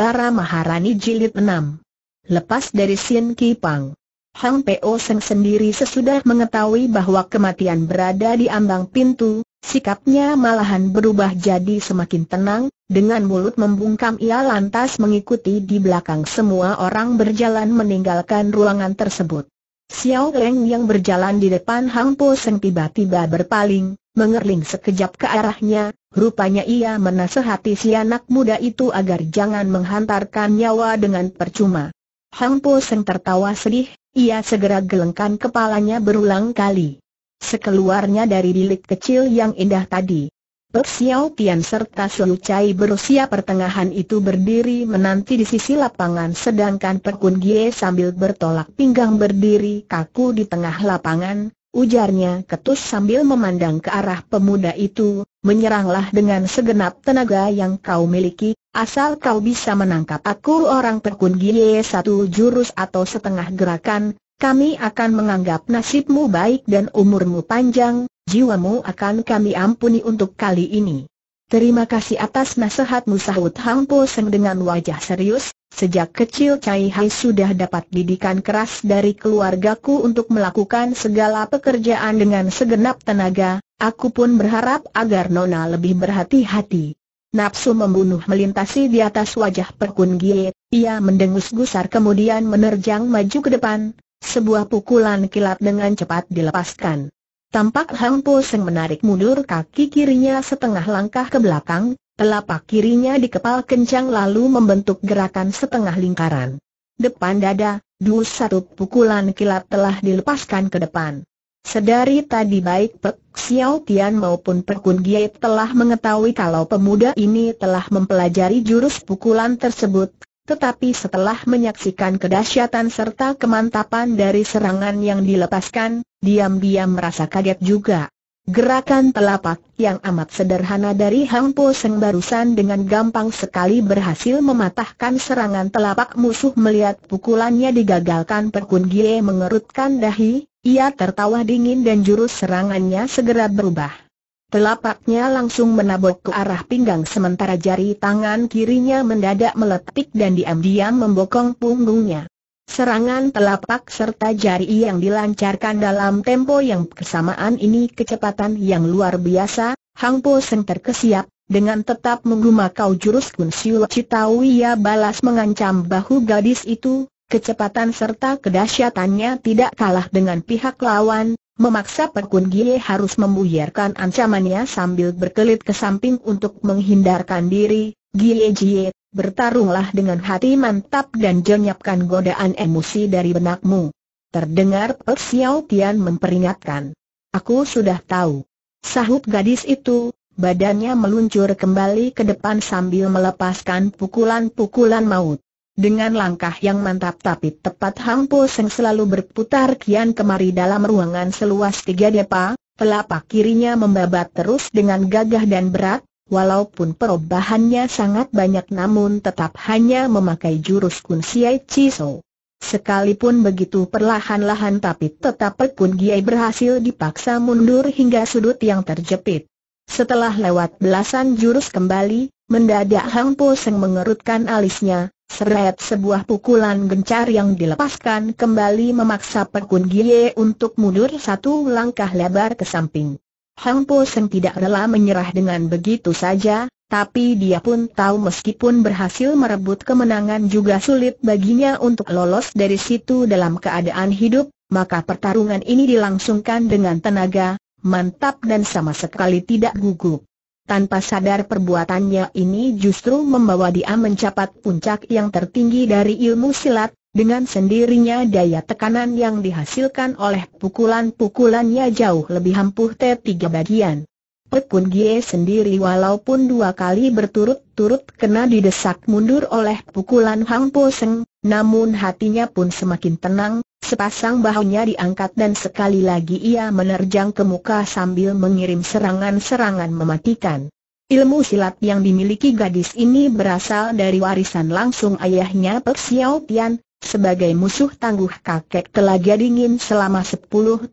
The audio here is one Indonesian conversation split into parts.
Bara Maharani Jilid 6. Lepas dari Sin Kipang. Hang Po Seng sendiri sesudah mengetahui bahwa kematian berada di ambang pintu, sikapnya malahan berubah jadi semakin tenang, dengan mulut membungkam ia lantas mengikuti di belakang semua orang berjalan meninggalkan ruangan tersebut. Xiao Leng yang berjalan di depan Hang Po Seng tiba-tiba berpaling, mengerling sekejap ke arahnya, rupanya ia menasehati si anak muda itu agar jangan menghantarkan nyawa dengan percuma. Hang Po Seng tertawa sedih, ia segera gelengkan kepalanya berulang kali. Sekeluarnya dari bilik kecil yang indah tadi, Pek Tian serta Shu Chai berusia pertengahan itu berdiri menanti di sisi lapangan sedangkan Pekun Gie sambil bertolak pinggang berdiri kaku di tengah lapangan, ujarnya ketus sambil memandang ke arah pemuda itu, menyeranglah dengan segenap tenaga yang kau miliki, asal kau bisa menangkap aku orang Pekun Gie satu jurus atau setengah gerakan, kami akan menganggap nasibmu baik dan umurmu panjang, jiwamu akan kami ampuni untuk kali ini. Terima kasih atas nasihatmu sahut Hang Po Seng dengan wajah serius, sejak kecil Cai Hai sudah dapat didikan keras dari keluargaku untuk melakukan segala pekerjaan dengan segenap tenaga, aku pun berharap agar Nona lebih berhati-hati. Napsu membunuh melintasi di atas wajah Perkun Gie, ia mendengus gusar kemudian menerjang maju ke depan, sebuah pukulan kilat dengan cepat dilepaskan. Tampak Hang Po Seng menarik mundur kaki kirinya setengah langkah ke belakang, telapak kirinya dikepal kencang lalu membentuk gerakan setengah lingkaran. Depan dada, dua satu pukulan kilat telah dilepaskan ke depan. Sedari tadi baik Pek Xiao Tian maupun Pek Kun Giet telah mengetahui kalau pemuda ini telah mempelajari jurus pukulan tersebut, tetapi setelah menyaksikan kedahsyatan serta kemantapan dari serangan yang dilepaskan, diam-diam merasa kaget juga. Gerakan telapak yang amat sederhana dari Hang Po Seng barusan dengan gampang sekali berhasil mematahkan serangan telapak musuh melihat pukulannya digagalkan Perkun Gie mengerutkan dahi, ia tertawa dingin dan jurus serangannya segera berubah. Telapaknya langsung menabok ke arah pinggang sementara jari tangan kirinya mendadak meletik dan diam-diam membokong punggungnya. Serangan telapak serta jari yang dilancarkan dalam tempo yang kesamaan ini kecepatan yang luar biasa, Hang Po Seng terkesiap, dengan tetap menggumakau jurus Kun Siu ia balas mengancam bahu gadis itu, kecepatan serta kedahsyatannya tidak kalah dengan pihak lawan, memaksa Pekun Gie harus membuyarkan ancamannya sambil berkelit ke samping untuk menghindarkan diri. Gie Jie, bertarunglah dengan hati mantap dan jenyapkan godaan emosi dari benakmu. Terdengar Pek Xiao Tian memperingatkan. Aku sudah tahu. Sahut gadis itu, badannya meluncur kembali ke depan sambil melepaskan pukulan-pukulan maut. Dengan langkah yang mantap tapi tepat Hang Po Seng selalu berputar kian kemari dalam ruangan seluas tiga depa, telapak kirinya membabat terus dengan gagah dan berat, walaupun perubahannya sangat banyak namun tetap hanya memakai jurus Kun Siai Chiso. Sekalipun begitu perlahan-lahan tapi tetap pun Giai berhasil dipaksa mundur hingga sudut yang terjepit. Setelah lewat belasan jurus kembali, mendadak Hang Po Seng mengerutkan alisnya, Seret sebuah pukulan gencar yang dilepaskan kembali memaksa Pekun Gie untuk mundur satu langkah lebar ke samping. Hang Po Seng tidak rela menyerah dengan begitu saja, tapi dia pun tahu meskipun berhasil merebut kemenangan juga sulit baginya untuk lolos dari situ dalam keadaan hidup, maka pertarungan ini dilangsungkan dengan tenaga, mantap dan sama sekali tidak gugup. Tanpa sadar perbuatannya ini justru membawa dia mencapai puncak yang tertinggi dari ilmu silat, dengan sendirinya daya tekanan yang dihasilkan oleh pukulan-pukulannya jauh lebih ampuh T3 bagian. Pekun Gie sendiri walaupun dua kali berturut-turut kena didesak mundur oleh pukulan Hang Po Seng, namun hatinya pun semakin tenang, Sepasang bahunya diangkat dan sekali lagi ia menerjang ke muka sambil mengirim serangan-serangan mematikan. Ilmu silat yang dimiliki gadis ini berasal dari warisan langsung ayahnya Pek Xiao Tian, sebagai musuh tangguh kakek telah dingin selama 10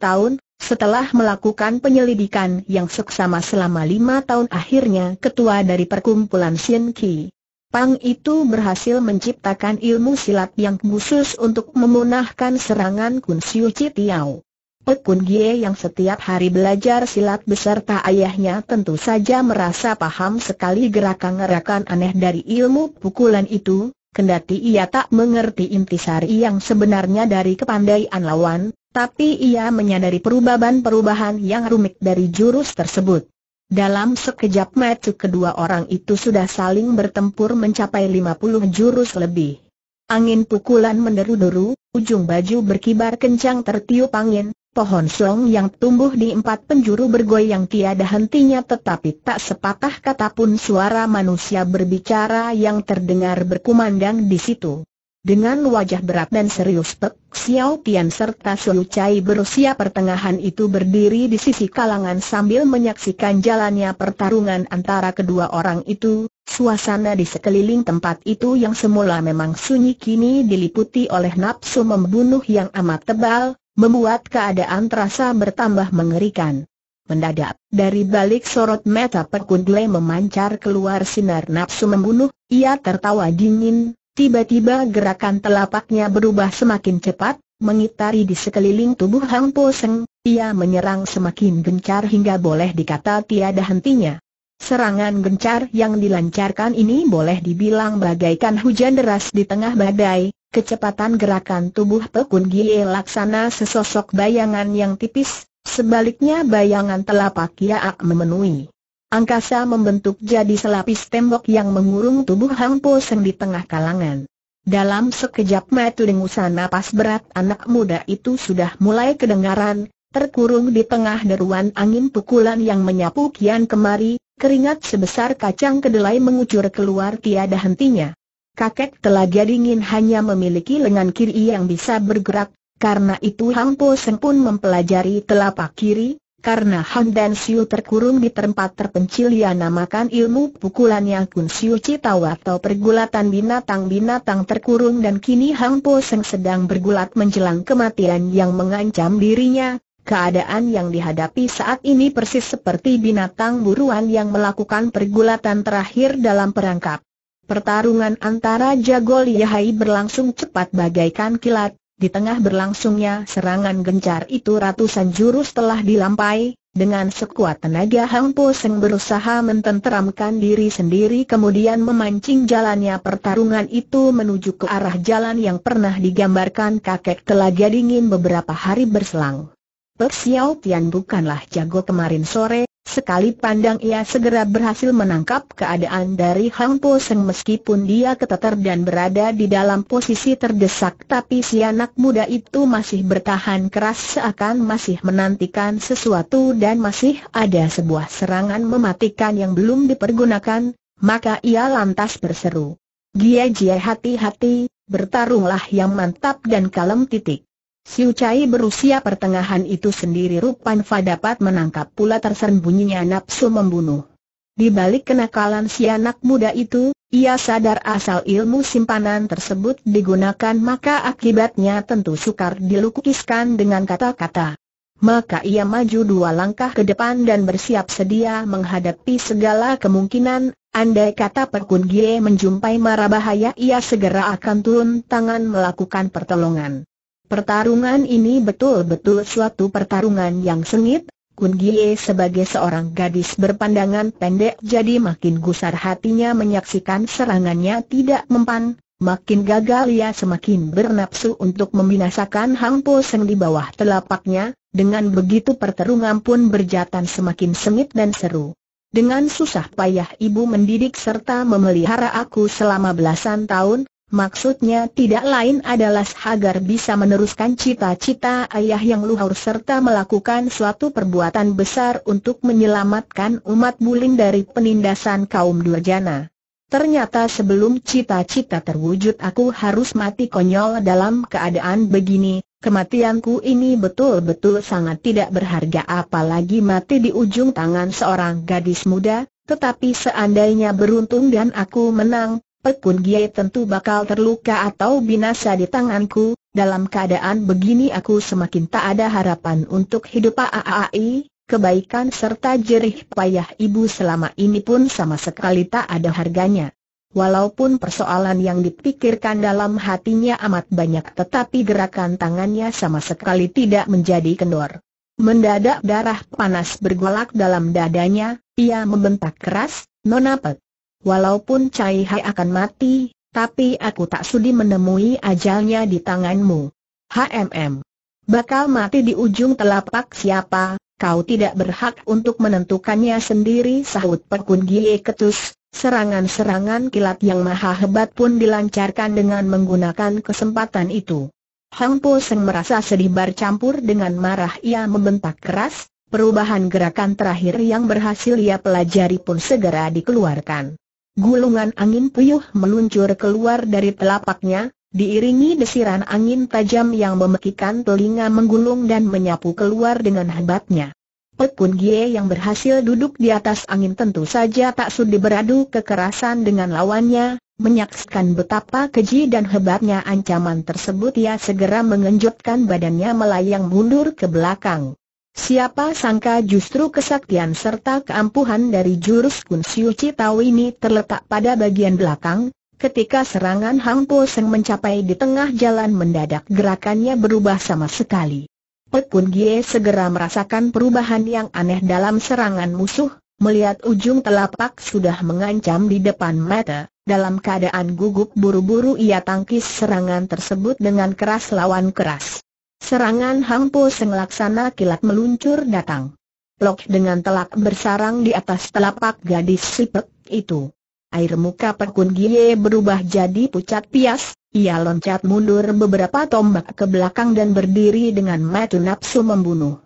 tahun, setelah melakukan penyelidikan yang seksama selama lima tahun akhirnya ketua dari perkumpulan Sien Ki. Pang itu berhasil menciptakan ilmu silat yang khusus untuk memunahkan serangan Kun Siu Chi Tiao. Pekun Gie yang setiap hari belajar silat beserta ayahnya tentu saja merasa paham sekali gerakan-gerakan aneh dari ilmu pukulan itu, kendati ia tak mengerti intisari yang sebenarnya dari kepandaian lawan, tapi ia menyadari perubahan-perubahan yang rumit dari jurus tersebut. Dalam sekejap mata kedua orang itu sudah saling bertempur mencapai lima puluh jurus lebih. Angin pukulan menderu-deru, ujung baju berkibar kencang tertiup angin, pohon song yang tumbuh di empat penjuru bergoyang tiada hentinya tetapi tak sepatah kata pun suara manusia berbicara yang terdengar berkumandang di situ. Dengan wajah berat dan serius Pek Xiao Tian serta Su Chai berusia pertengahan itu berdiri di sisi kalangan sambil menyaksikan jalannya pertarungan antara kedua orang itu, suasana di sekeliling tempat itu yang semula memang sunyi kini diliputi oleh nafsu membunuh yang amat tebal, membuat keadaan terasa bertambah mengerikan. Mendadak, dari balik sorot mata Pekundle memancar keluar sinar nafsu membunuh, ia tertawa dingin, Tiba-tiba gerakan telapaknya berubah semakin cepat, mengitari di sekeliling tubuh Hang Po Seng, ia menyerang semakin gencar hingga boleh dikata tiada hentinya. Serangan gencar yang dilancarkan ini boleh dibilang bagaikan hujan deras di tengah badai, kecepatan gerakan tubuh Pekun Gie laksana sesosok bayangan yang tipis, sebaliknya bayangan telapak Kiaak memenuhi. Angkasa membentuk jadi selapis tembok yang mengurung tubuh Hang Po Seng di tengah kalangan. Dalam sekejap mata dengusan napas berat anak muda itu sudah mulai kedengaran, terkurung di tengah deruan angin pukulan yang menyapu kian kemari, keringat sebesar kacang kedelai mengucur keluar tiada hentinya. Kakek telaga dingin hanya memiliki lengan kiri yang bisa bergerak, karena itu Hang Po Seng pun mempelajari telapak kiri, karena Han dan Siu terkurung di tempat terpencil ia namakan ilmu pukulan yang Kun Siu Citao atau pergulatan binatang-binatang terkurung dan kini Hang Po Seng sedang bergulat menjelang kematian yang mengancam dirinya, keadaan yang dihadapi saat ini persis seperti binatang buruan yang melakukan pergulatan terakhir dalam perangkap. Pertarungan antara Jago Lihai berlangsung cepat bagaikan kilat, di tengah berlangsungnya serangan gencar itu ratusan jurus telah dilampai, dengan sekuat tenaga Hang Po Seng berusaha mententeramkan diri sendiri kemudian memancing jalannya pertarungan itu menuju ke arah jalan yang pernah digambarkan kakek telaga dingin beberapa hari berselang. Pek Xiao Tian bukanlah jago kemarin sore, Sekali pandang ia segera berhasil menangkap keadaan dari Hang Po Seng meskipun dia keteter dan berada di dalam posisi terdesak tapi si anak muda itu masih bertahan keras seakan masih menantikan sesuatu dan masih ada sebuah serangan mematikan yang belum dipergunakan, maka ia lantas berseru. Gia Jia hati-hati, bertarunglah yang mantap dan kalem titik. Siu Chai berusia pertengahan itu sendiri Rupan Rupanfa dapat menangkap pula tersembunyinya nafsu membunuh. Di balik kenakalan si anak muda itu, ia sadar asal ilmu simpanan tersebut digunakan maka akibatnya tentu sukar dilukiskan dengan kata-kata. Maka ia maju dua langkah ke depan dan bersiap sedia menghadapi segala kemungkinan, andai kata Perkun Gie menjumpai mara bahaya ia segera akan turun tangan melakukan pertolongan. Pertarungan ini betul-betul suatu pertarungan yang sengit, Kun Gie sebagai seorang gadis berpandangan pendek jadi makin gusar hatinya menyaksikan serangannya tidak mempan, makin gagal ia semakin bernapsu untuk membinasakan Hang Po Seng di bawah telapaknya, dengan begitu pertarungan pun berjatan semakin sengit dan seru. Dengan susah payah ibu mendidik serta memelihara aku selama belasan tahun, Maksudnya tidak lain adalah agar bisa meneruskan cita-cita ayah yang luhur serta melakukan suatu perbuatan besar untuk menyelamatkan umat buling dari penindasan kaum durjana. Ternyata sebelum cita-cita terwujud aku harus mati konyol dalam keadaan begini, kematianku ini betul-betul sangat tidak berharga apalagi mati di ujung tangan seorang gadis muda, tetapi seandainya beruntung dan aku menang, Pekun Gie tentu bakal terluka atau binasa di tanganku, dalam keadaan begini aku semakin tak ada harapan untuk hidup AAAI, kebaikan serta jerih payah ibu selama ini pun sama sekali tak ada harganya. Walaupun persoalan yang dipikirkan dalam hatinya amat banyak tetapi gerakan tangannya sama sekali tidak menjadi kendor. Mendadak darah panas bergolak dalam dadanya, ia membentak keras, Nona Walaupun Cai Hai akan mati, tapi aku tak sudi menemui ajalnya di tanganmu. HMM. Bakal mati di ujung telapak siapa, kau tidak berhak untuk menentukannya sendiri sahut pekun Gie Ketus. Serangan-serangan kilat yang maha hebat pun dilancarkan dengan menggunakan kesempatan itu. Hang Po Seng merasa sedih bercampur dengan marah ia membentak keras, perubahan gerakan terakhir yang berhasil ia pelajari pun segera dikeluarkan. Gulungan angin puyuh meluncur keluar dari telapaknya, diiringi desiran angin tajam yang memekikan telinga menggulung dan menyapu keluar dengan hebatnya. Pekun Gie yang berhasil duduk di atas angin tentu saja tak sudi beradu kekerasan dengan lawannya, menyaksikan betapa keji dan hebatnya ancaman tersebut ia segera mengenjutkan badannya melayang mundur ke belakang. Siapa sangka justru kesaktian serta keampuhan dari jurus Kun Siu Citao ini terletak pada bagian belakang, ketika serangan Hang Po Seng mencapai di tengah jalan mendadak gerakannya berubah sama sekali. Pekun Gie segera merasakan perubahan yang aneh dalam serangan musuh, melihat ujung telapak sudah mengancam di depan mata, dalam keadaan gugup buru-buru ia tangkis serangan tersebut dengan keras lawan keras. Serangan hampu Seng laksana kilat meluncur datang. Lok dengan telak bersarang di atas telapak gadis sipek itu. Air muka Pekun Gie berubah jadi pucat pias, ia loncat mundur beberapa tombak ke belakang dan berdiri dengan matu nafsu membunuh.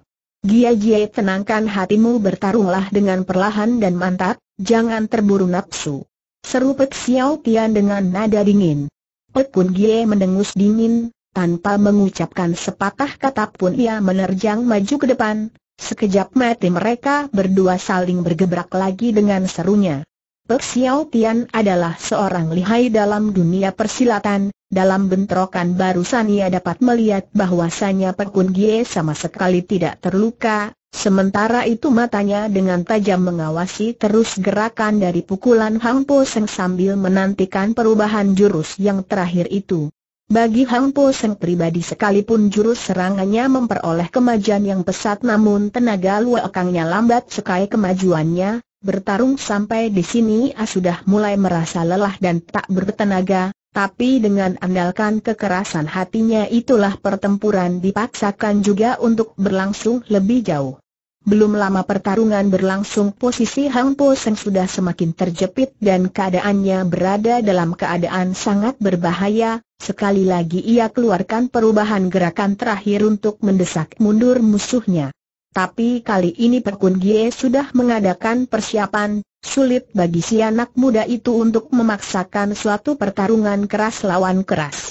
Gia Gie tenangkan hatimu bertarunglah dengan perlahan dan mantap, jangan terburu nafsu. Seru Pek Xiao Tian dengan nada dingin. Pekun Gie mendengus dingin, tanpa mengucapkan sepatah kata pun ia menerjang maju ke depan, sekejap mati mereka berdua saling bergebrak lagi dengan serunya. Pek Xiao Tian adalah seorang lihai dalam dunia persilatan, dalam bentrokan barusan ia dapat melihat bahwasannya Pek Kun Gie sama sekali tidak terluka, sementara itu matanya dengan tajam mengawasi terus gerakan dari pukulan Hang Po Seng sambil menantikan perubahan jurus yang terakhir itu. Bagi Hang Po Seng pribadi sekalipun jurus serangannya memperoleh kemajuan yang pesat namun tenaga luar luakangnya lambat sekali kemajuannya, bertarung sampai di sini A sudah mulai merasa lelah dan tak bertenaga, tapi dengan andalkan kekerasan hatinya itulah pertempuran dipaksakan juga untuk berlangsung lebih jauh. Belum lama pertarungan berlangsung posisi Hang Po Seng sudah semakin terjepit dan keadaannya berada dalam keadaan sangat berbahaya, sekali lagi ia keluarkan perubahan gerakan terakhir untuk mendesak mundur musuhnya. Tapi kali ini Perkun Gie sudah mengadakan persiapan, sulit bagi si anak muda itu untuk memaksakan suatu pertarungan keras lawan keras.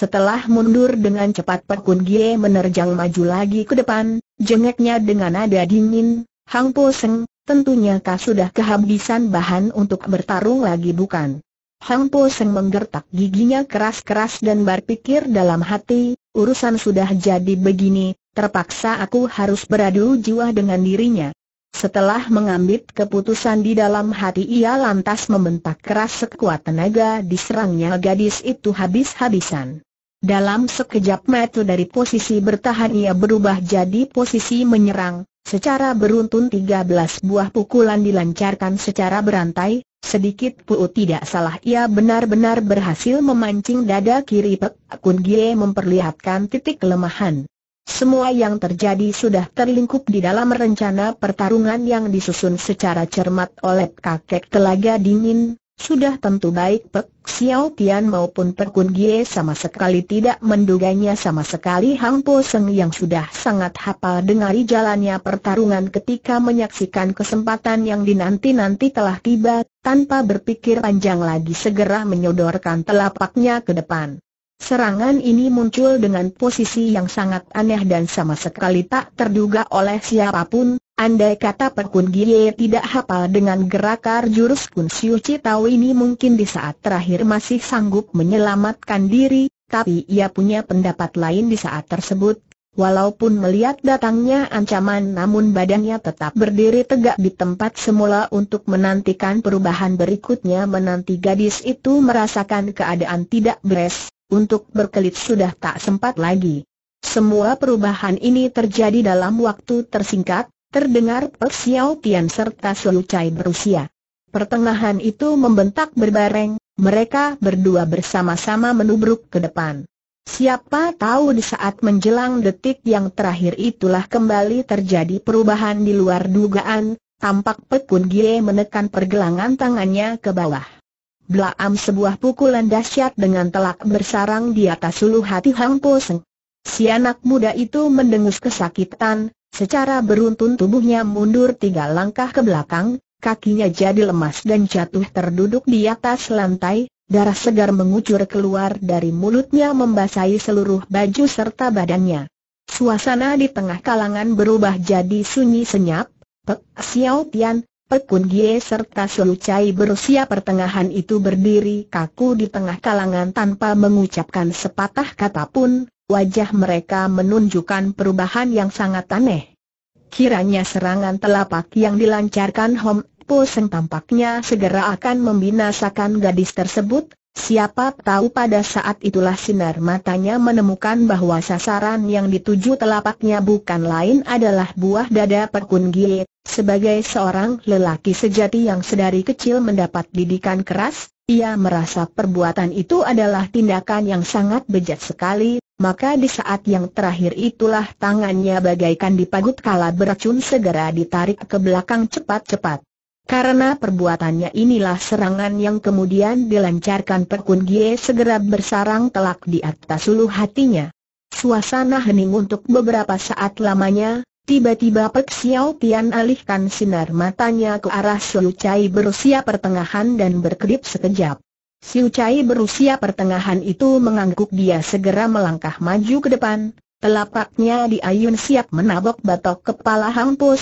Setelah mundur dengan cepat Pak Kun Gie menerjang maju lagi ke depan, jengeknya dengan nada dingin, Hang Po Seng, tentunya kau sudah kehabisan bahan untuk bertarung lagi bukan? Hang Po Seng menggertak giginya keras-keras dan berpikir dalam hati, urusan sudah jadi begini, terpaksa aku harus beradu jiwa dengan dirinya. Setelah mengambil keputusan di dalam hati ia lantas membentak keras sekuat tenaga diserangnya gadis itu habis-habisan. Dalam sekejap mata dari posisi bertahan ia berubah jadi posisi menyerang, secara beruntun tiga belas buah pukulan dilancarkan secara berantai, sedikit pun tidak salah ia benar-benar berhasil memancing dada kiri Pek Kun Gie memperlihatkan titik kelemahan. Semua yang terjadi sudah terlingkup di dalam rencana pertarungan yang disusun secara cermat oleh kakek telaga dingin, sudah tentu baik Pek Xiao Tian maupun Kun Gie sama sekali tidak menduganya sama sekali Hang Po Seng yang sudah sangat hafal dengari jalannya pertarungan ketika menyaksikan kesempatan yang dinanti-nanti telah tiba, tanpa berpikir panjang lagi segera menyodorkan telapaknya ke depan. Serangan ini muncul dengan posisi yang sangat aneh dan sama sekali tak terduga oleh siapapun, Andai kata Pekun Gie tidak hafal dengan gerakar jurus Kun Siu Citao ini mungkin di saat terakhir masih sanggup menyelamatkan diri, tapi ia punya pendapat lain di saat tersebut. Walaupun melihat datangnya ancaman namun badannya tetap berdiri tegak di tempat semula untuk menantikan perubahan berikutnya menanti gadis itu merasakan keadaan tidak beres, untuk berkelit sudah tak sempat lagi. Semua perubahan ini terjadi dalam waktu tersingkat, Terdengar Pek Xiao Tian serta Sulu Chai berusia. Pertengahan itu membentak berbareng, mereka berdua bersama-sama menubruk ke depan. Siapa tahu di saat menjelang detik yang terakhir itulah kembali terjadi perubahan di luar dugaan, tampak Pekun Gie menekan pergelangan tangannya ke bawah. Blaam sebuah pukulan dahsyat dengan telak bersarang di atas suluh hati Hang Po Seng. Si anak muda itu mendengus kesakitan, Secara beruntun tubuhnya mundur tiga langkah ke belakang, kakinya jadi lemas dan jatuh terduduk di atas lantai, darah segar mengucur keluar dari mulutnya membasahi seluruh baju serta badannya. Suasana di tengah kalangan berubah jadi sunyi senyap, Pek Xiao Tian, Pek Kun Gie serta Sulu Chai berusia pertengahan itu berdiri kaku di tengah kalangan tanpa mengucapkan sepatah kata pun, wajah mereka menunjukkan perubahan yang sangat aneh. Kiranya serangan telapak yang dilancarkan Hom Po Seng tampaknya segera akan membinasakan gadis tersebut, siapa tahu pada saat itulah sinar matanya menemukan bahwa sasaran yang dituju telapaknya bukan lain adalah buah dada Pekun Gie, sebagai seorang lelaki sejati yang sedari kecil mendapat didikan keras, ia merasa perbuatan itu adalah tindakan yang sangat bejat sekali, maka di saat yang terakhir itulah tangannya bagaikan dipagut kala beracun segera ditarik ke belakang cepat-cepat. Karena perbuatannya inilah serangan yang kemudian dilancarkan Pekun Gie segera bersarang telak di atas ulu hatinya. Suasana hening untuk beberapa saat lamanya, tiba-tiba Pek Xiao Tian alihkan sinar matanya ke arah Siu Chai berusia pertengahan dan berkedip sekejap. Siu berusia pertengahan itu mengangguk dia segera melangkah maju ke depan, telapaknya diayun siap menabok batok kepala Hang Po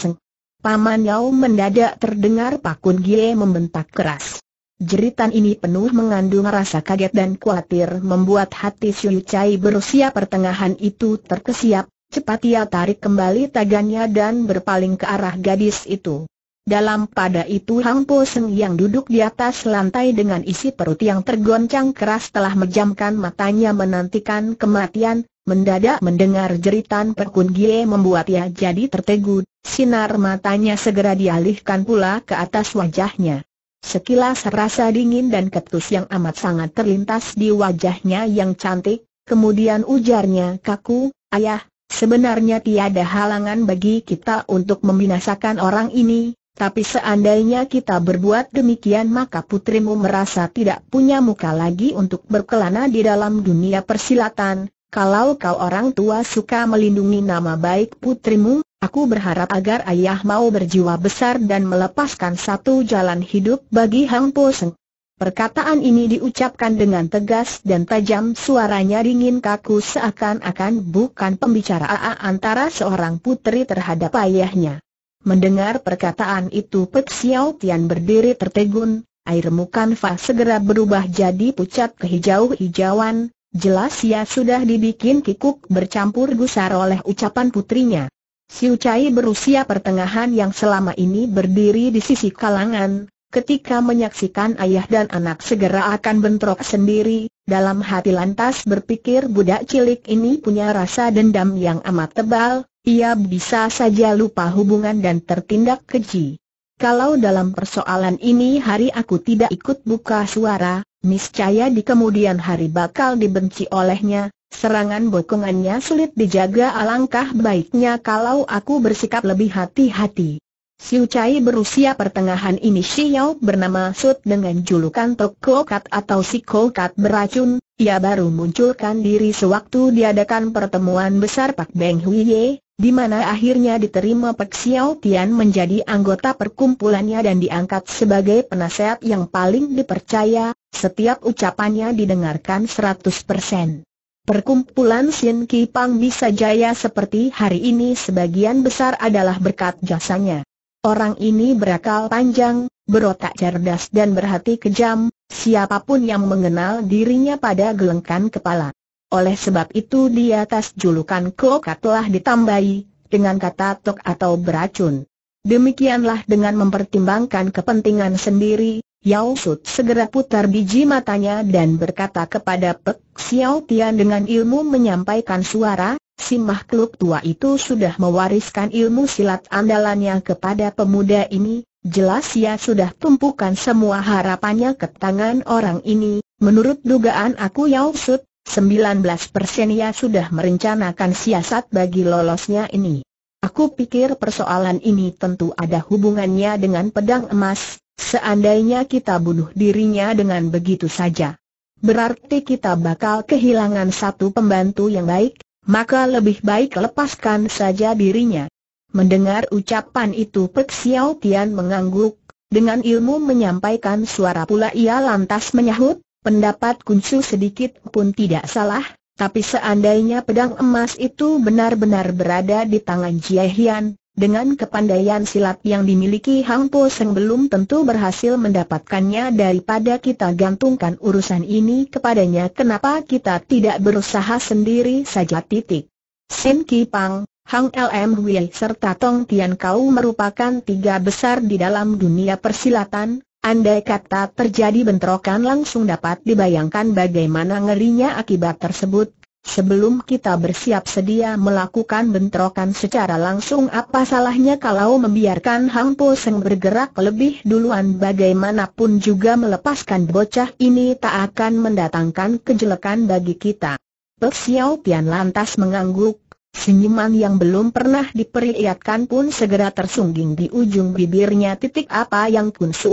Paman Yao mendadak terdengar Pakun Gie membentak keras. Jeritan ini penuh mengandung rasa kaget dan khawatir membuat hati Siu berusia pertengahan itu terkesiap, cepat ia tarik kembali tagannya dan berpaling ke arah gadis itu. Dalam pada itu Hang Po Seng yang duduk di atas lantai dengan isi perut yang tergoncang keras telah menjamkan matanya menantikan kematian, mendadak mendengar jeritan Perkun Gie membuat ia jadi tertegun, sinar matanya segera dialihkan pula ke atas wajahnya. Sekilas rasa dingin dan ketus yang amat sangat terlintas di wajahnya yang cantik, kemudian ujarnya kaku, ayah, sebenarnya tiada halangan bagi kita untuk membinasakan orang ini, tapi seandainya kita berbuat demikian maka putrimu merasa tidak punya muka lagi untuk berkelana di dalam dunia persilatan. Kalau kau orang tua suka melindungi nama baik putrimu, aku berharap agar ayah mau berjiwa besar dan melepaskan satu jalan hidup bagi Hang Po Seng. Perkataan ini diucapkan dengan tegas dan tajam suaranya dingin kaku seakan-akan bukan pembicaraan antara seorang putri terhadap ayahnya. Mendengar perkataan itu Pek Xiao Tian berdiri tertegun, air muka Fa segera berubah jadi pucat kehijau-hijauan, jelas ia sudah dibikin kikuk bercampur gusar oleh ucapan putrinya. Siu Chai berusia pertengahan yang selama ini berdiri di sisi kalangan, Ketika menyaksikan ayah dan anak segera akan bentrok sendiri, dalam hati lantas berpikir budak cilik ini punya rasa dendam yang amat tebal, ia bisa saja lupa hubungan dan tertindak keji. Kalau dalam persoalan ini hari aku tidak ikut buka suara, niscaya di kemudian hari bakal dibenci olehnya, serangan bokongannya sulit dijaga alangkah baiknya kalau aku bersikap lebih hati-hati. Siu Chai berusia pertengahan ini Xiao bernama sud dengan julukan Tok atau Si Kokat beracun, ia baru munculkan diri sewaktu diadakan pertemuan besar Pak Beng Huiye, di mana akhirnya diterima Pek Xiao Tian menjadi anggota perkumpulannya dan diangkat sebagai penasehat yang paling dipercaya, setiap ucapannya didengarkan 100%. Perkumpulan Sin Ki Pang bisa jaya seperti hari ini sebagian besar adalah berkat jasanya. Orang ini berakal panjang, berotak cerdas dan berhati kejam, siapapun yang mengenal dirinya pada gelengkan kepala. Oleh sebab itu di atas julukan koka telah ditambahi, dengan kata tok atau beracun. Demikianlah dengan mempertimbangkan kepentingan sendiri, Yao Sud segera putar biji matanya dan berkata kepada Pek Xiao Tian dengan ilmu menyampaikan suara, Si makhluk tua itu sudah mewariskan ilmu silat andalannya kepada pemuda ini, jelas ia sudah tumpukan semua harapannya ke tangan orang ini, menurut dugaan aku Yao Sud, 19 persen ia sudah merencanakan siasat bagi lolosnya ini. Aku pikir persoalan ini tentu ada hubungannya dengan pedang emas, seandainya kita bunuh dirinya dengan begitu saja. Berarti kita bakal kehilangan satu pembantu yang baik, maka lebih baik lepaskan saja dirinya. Mendengar ucapan itu Pek Xiao Tian mengangguk, dengan ilmu menyampaikan suara pula ia lantas menyahut, Pendapat Kunsu sedikit pun tidak salah, tapi seandainya pedang emas itu benar-benar berada di tangan Jie Hian, dengan kepandaian silat yang dimiliki Hang Po Seng belum tentu berhasil mendapatkannya daripada kita gantungkan urusan ini kepadanya kenapa kita tidak berusaha sendiri saja titik. Sin Ki Pang, Hang LM Hui serta Tong Tian Kau merupakan tiga besar di dalam dunia persilatan, Andai kata terjadi bentrokan langsung dapat dibayangkan bagaimana ngerinya akibat tersebut. Sebelum kita bersiap sedia melakukan bentrokan secara langsung apa salahnya kalau membiarkan Hang Po Seng bergerak lebih duluan bagaimanapun juga melepaskan bocah ini tak akan mendatangkan kejelekan bagi kita. Pek Xiao Tian lantas mengangguk, Senyuman yang belum pernah diperlihatkan pun segera tersungging di ujung bibirnya titik apa yang Kun Su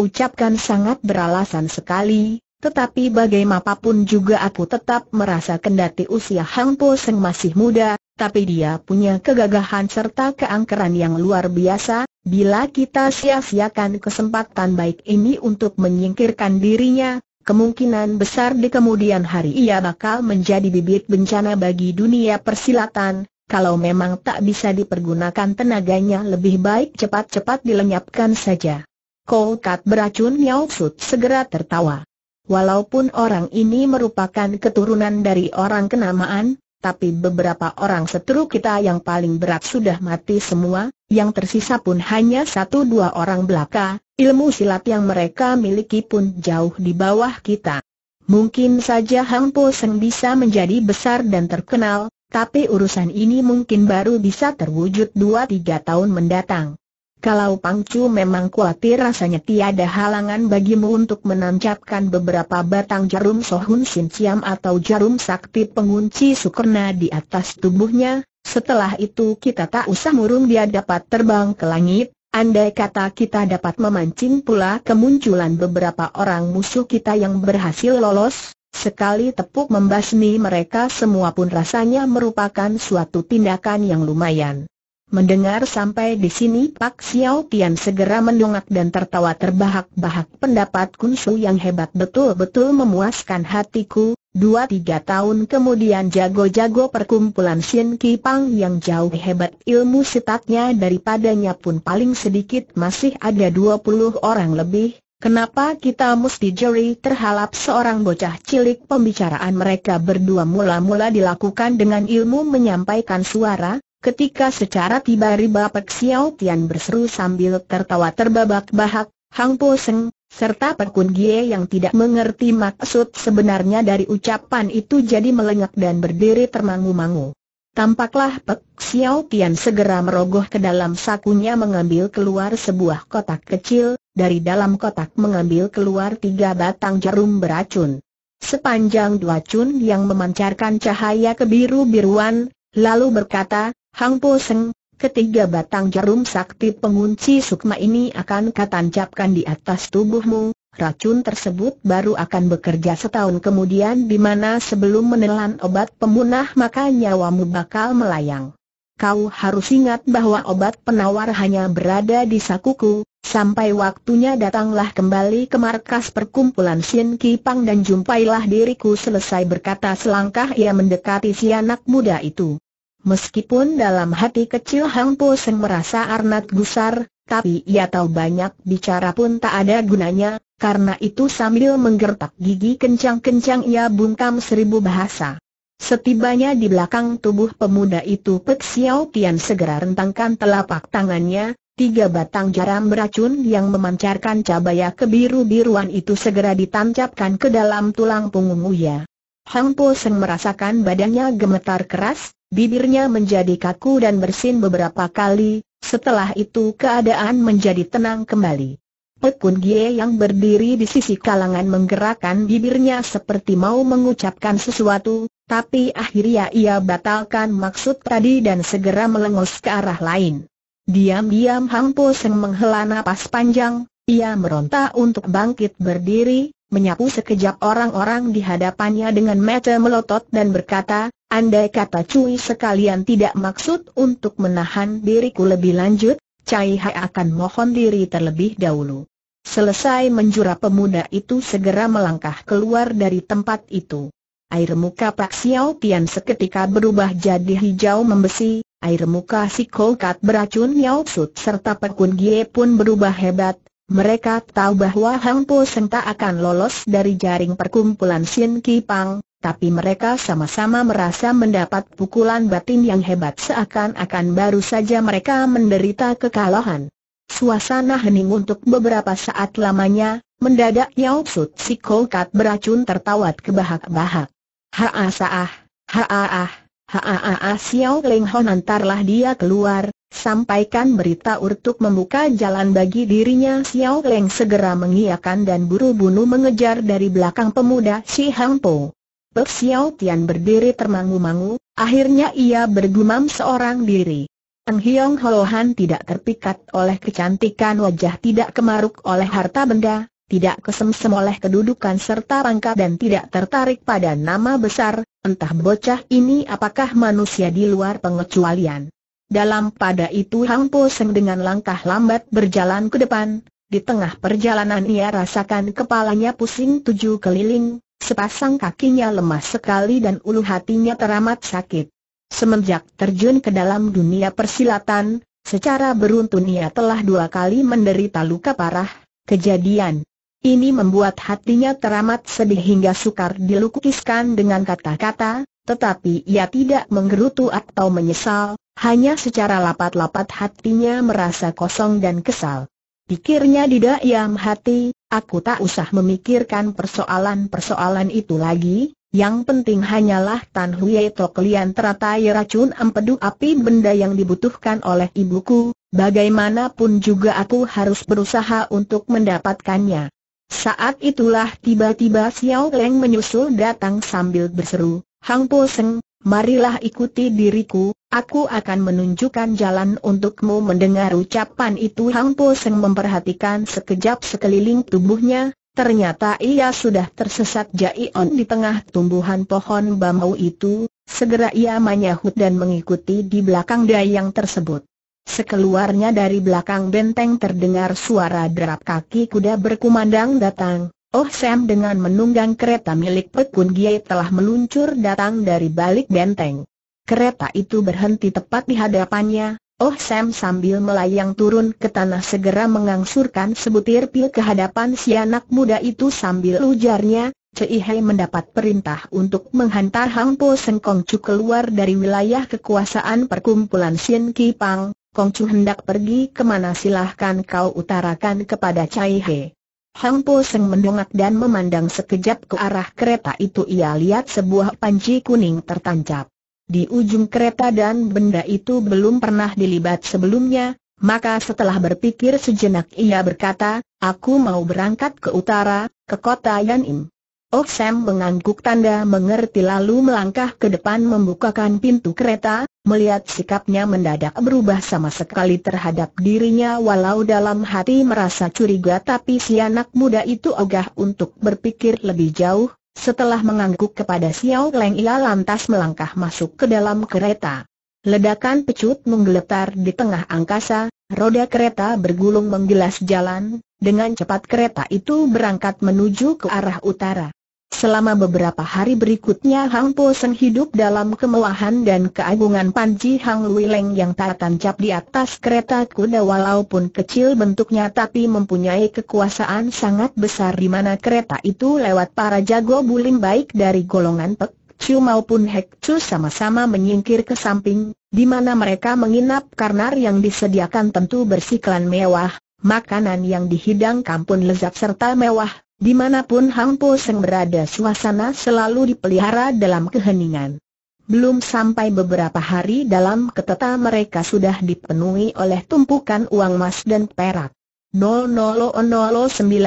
sangat beralasan sekali, tetapi bagaimanapun juga aku tetap merasa kendati usia Hang Po Seng masih muda, tapi dia punya kegagahan serta keangkeran yang luar biasa, bila kita sia-siakan kesempatan baik ini untuk menyingkirkan dirinya, Kemungkinan besar di kemudian hari ia bakal menjadi bibit bencana bagi dunia persilatan, kalau memang tak bisa dipergunakan tenaganya lebih baik cepat-cepat dilenyapkan saja. Kolkat beracun Yao Sud segera tertawa. Walaupun orang ini merupakan keturunan dari orang kenamaan, tapi beberapa orang seteru kita yang paling berat sudah mati semua, yang tersisa pun hanya satu dua orang belaka, ilmu silat yang mereka miliki pun jauh di bawah kita. Mungkin saja Hang Po Seng bisa menjadi besar dan terkenal, tapi urusan ini mungkin baru bisa terwujud dua tiga tahun mendatang. Kalau Pangcu memang khawatir rasanya tiada halangan bagimu untuk menancapkan beberapa batang jarum sohun Sin Ciam atau jarum sakti pengunci sukerna di atas tubuhnya, setelah itu kita tak usah murung dia dapat terbang ke langit, andai kata kita dapat memancing pula kemunculan beberapa orang musuh kita yang berhasil lolos, Sekali tepuk membasmi mereka semua pun rasanya merupakan suatu tindakan yang lumayan. Mendengar sampai di sini Pak Xiao Tian segera mendongak dan tertawa terbahak-bahak pendapat Kunsu yang hebat betul-betul memuaskan hatiku. Dua tiga tahun kemudian jago-jago perkumpulan Shin Ki Pang yang jauh hebat ilmu setatnya daripadanya pun paling sedikit masih ada 20 orang lebih, Kenapa kita mesti jeli terhalap seorang bocah cilik pembicaraan mereka berdua mula-mula dilakukan dengan ilmu menyampaikan suara, ketika secara tiba-tiba Pek Xiao Tian berseru sambil tertawa terbabak-bahak, Hang Po Seng, serta Pek Gie yang tidak mengerti maksud sebenarnya dari ucapan itu jadi melengak dan berdiri termangu-mangu. Tampaklah Pek Xiao Tian segera merogoh ke dalam sakunya mengambil keluar sebuah kotak kecil, dari dalam kotak mengambil keluar tiga batang jarum beracun. Sepanjang dua cun yang memancarkan cahaya kebiru-biruan, lalu berkata, Hang Po Seng, ketiga batang jarum sakti pengunci sukma ini akan katancapkan di atas tubuhmu, racun tersebut baru akan bekerja setahun kemudian di mana sebelum menelan obat pemunah maka nyawamu bakal melayang. Kau harus ingat bahwa obat penawar hanya berada di sakuku, sampai waktunya datanglah kembali ke markas perkumpulan Sin Kipang dan jumpailah diriku selesai berkata selangkah ia mendekati si anak muda itu. Meskipun dalam hati kecil Hang Po Seng merasa Arnat gusar, tapi ia tahu banyak bicara pun tak ada gunanya, karena itu sambil menggertak gigi kencang-kencang ia bungkam seribu bahasa. Setibanya di belakang tubuh pemuda itu Pek Xiao Tian segera rentangkan telapak tangannya, tiga batang jaram beracun yang memancarkan cahaya kebiru-biruan itu segera ditancapkan ke dalam tulang punggung Uya. Hang Po Seng merasakan badannya gemetar keras, bibirnya menjadi kaku dan bersin beberapa kali, setelah itu keadaan menjadi tenang kembali. Pekun Gie yang berdiri di sisi kalangan menggerakkan bibirnya seperti mau mengucapkan sesuatu, tapi akhirnya ia batalkan maksud tadi dan segera melengos ke arah lain. Diam-diam Hang Po Seng menghela napas panjang, ia meronta untuk bangkit berdiri, menyapu sekejap orang-orang di hadapannya dengan mata melotot dan berkata, Andai kata cuy sekalian tidak maksud untuk menahan diriku lebih lanjut, Cai Hai akan mohon diri terlebih dahulu. Selesai menjura pemuda itu segera melangkah keluar dari tempat itu. Air muka Pak Xiao Tian seketika berubah jadi hijau membesi, air muka si kolkat beracun Yao sud serta Pekun Gie pun berubah hebat, mereka tahu bahwa Hang Po Seng tak akan lolos dari jaring perkumpulan Sin Ki Pang, tapi mereka sama-sama merasa mendapat pukulan batin yang hebat seakan-akan baru saja mereka menderita kekalahan. Suasana hening untuk beberapa saat lamanya, mendadak Yao Sut si kolkat beracun tertawat kebahak-bahak. Haasaah, haaah, haaah Xiao Leng Ho nantarlah dia keluar, sampaikan berita untuk membuka jalan bagi dirinya Xiao Leng segera mengiakan dan buru-buru mengejar dari belakang pemuda Si Hang Po. Pek Xiao Tian berdiri termangu-mangu, akhirnya ia bergumam seorang diri. Eng Hiong Holohan tidak terpikat oleh kecantikan wajah tidak kemaruk oleh harta benda, tidak kesemsem oleh kedudukan serta rangka dan tidak tertarik pada nama besar, entah bocah ini apakah manusia di luar pengecualian. Dalam pada itu Hang Po Seng dengan langkah lambat berjalan ke depan, di tengah perjalanan ia rasakan kepalanya pusing tujuh keliling, sepasang kakinya lemah sekali dan ulu hatinya teramat sakit. Semenjak terjun ke dalam dunia persilatan, secara beruntun ia telah dua kali menderita luka parah, kejadian. Ini membuat hatinya teramat sedih hingga sukar dilukiskan dengan kata-kata, tetapi ia tidak menggerutu atau menyesal, hanya secara lapat-lapat hatinya merasa kosong dan kesal. Pikirnya di dalam hati, aku tak usah memikirkan persoalan-persoalan itu lagi, yang penting hanyalah Tan Huye Toklian teratai racun empedu api benda yang dibutuhkan oleh ibuku, bagaimanapun juga aku harus berusaha untuk mendapatkannya. Saat itulah tiba-tiba Xiao Leng menyusul datang sambil berseru, Hang Po Seng, marilah ikuti diriku, aku akan menunjukkan jalan untukmu mendengar ucapan itu Hang Po Seng memperhatikan sekejap sekeliling tubuhnya, Ternyata ia sudah tersesat Jai On di tengah tumbuhan pohon bambu itu, segera ia menyahut dan mengikuti di belakang dayang tersebut. Sekeluarnya dari belakang benteng terdengar suara derap kaki kuda berkumandang datang, Oh Sam dengan menunggang kereta milik Pekun Giai telah meluncur datang dari balik benteng. Kereta itu berhenti tepat di hadapannya, Oh Sam sambil melayang turun ke tanah segera mengangsurkan sebutir pil ke hadapan si anak muda itu sambil ujarnya, Cei Hei mendapat perintah untuk menghantar Hang Po Seng Kong Chu keluar dari wilayah kekuasaan perkumpulan Sien Ki Pang, Kong Chu hendak pergi kemana silahkan kau utarakan kepada Cai Hei. Hang Po Seng mendongak dan memandang sekejap ke arah kereta itu ia lihat sebuah panci kuning tertancap di ujung kereta dan benda itu belum pernah dilibat sebelumnya, maka setelah berpikir sejenak ia berkata, aku mau berangkat ke utara, ke kota Yanim. Oh Sam mengangguk tanda mengerti lalu melangkah ke depan membukakan pintu kereta, melihat sikapnya mendadak berubah sama sekali terhadap dirinya walau dalam hati merasa curiga tapi si anak muda itu ogah untuk berpikir lebih jauh, setelah mengangguk kepada Xiao Leng ia lantas melangkah masuk ke dalam kereta. Ledakan pecut menggeletar di tengah angkasa, roda kereta bergulung menggelas jalan, dengan cepat kereta itu berangkat menuju ke arah utara. Selama beberapa hari berikutnya Hang Po Sen hidup dalam kemewahan dan keagungan Panji Hang Lui Leng yang tak tancap di atas kereta kuda walaupun kecil bentuknya tapi mempunyai kekuasaan sangat besar di mana kereta itu lewat para jago bulim baik dari golongan Pek Chu maupun Hek Chu sama-sama menyingkir ke samping, di mana mereka menginap karena yang disediakan tentu bersiklan mewah, makanan yang dihidangkan pun lezat serta mewah Dimanapun Hang Po Seng berada suasana selalu dipelihara dalam keheningan. Belum sampai beberapa hari dalam keteta mereka sudah dipenuhi oleh tumpukan uang emas dan perak. 00009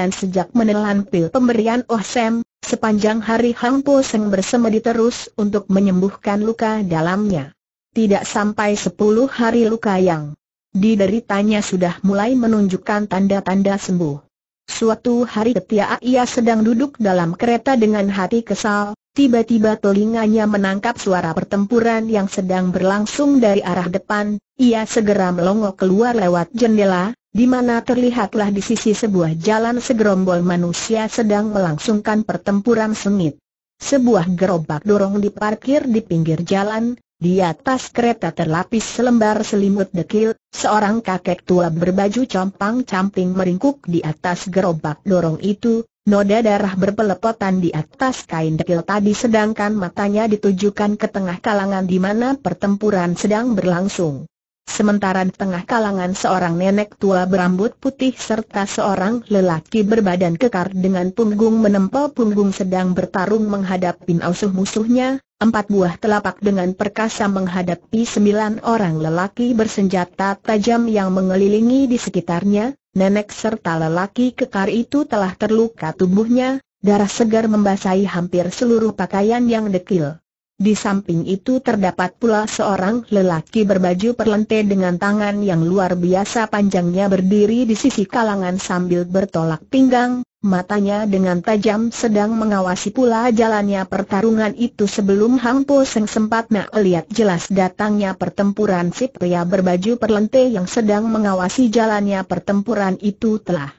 sejak menelan pil pemberian Oh Sam, sepanjang hari Hang Po Seng bersemedi terus untuk menyembuhkan luka dalamnya. Tidak sampai 10 hari luka yang dideritanya sudah mulai menunjukkan tanda-tanda sembuh. Suatu hari ketika ia sedang duduk dalam kereta dengan hati kesal, tiba-tiba telinganya menangkap suara pertempuran yang sedang berlangsung dari arah depan, ia segera melongok keluar lewat jendela, di mana terlihatlah di sisi sebuah jalan segerombol manusia sedang melangsungkan pertempuran sengit. Sebuah gerobak dorong diparkir di pinggir jalan, di atas kereta terlapis selembar selimut dekil, seorang kakek tua berbaju compang-camping meringkuk di atas gerobak dorong itu, noda darah berpelepotan di atas kain dekil tadi sedangkan matanya ditujukan ke tengah kalangan di mana pertempuran sedang berlangsung. Sementara di tengah kalangan seorang nenek tua berambut putih serta seorang lelaki berbadan kekar dengan punggung menempel punggung sedang bertarung menghadapi musuh-musuhnya, empat buah telapak dengan perkasa menghadapi sembilan orang lelaki bersenjata tajam yang mengelilingi di sekitarnya, nenek serta lelaki kekar itu telah terluka tubuhnya, darah segar membasahi hampir seluruh pakaian yang dekil. Di samping itu terdapat pula seorang lelaki berbaju perlente dengan tangan yang luar biasa panjangnya berdiri di sisi kalangan sambil bertolak pinggang, matanya dengan tajam sedang mengawasi pula jalannya pertarungan itu sebelum Hang Po Seng sempat melihat jelas datangnya pertempuran si pria berbaju perlente yang sedang mengawasi jalannya pertempuran itu telah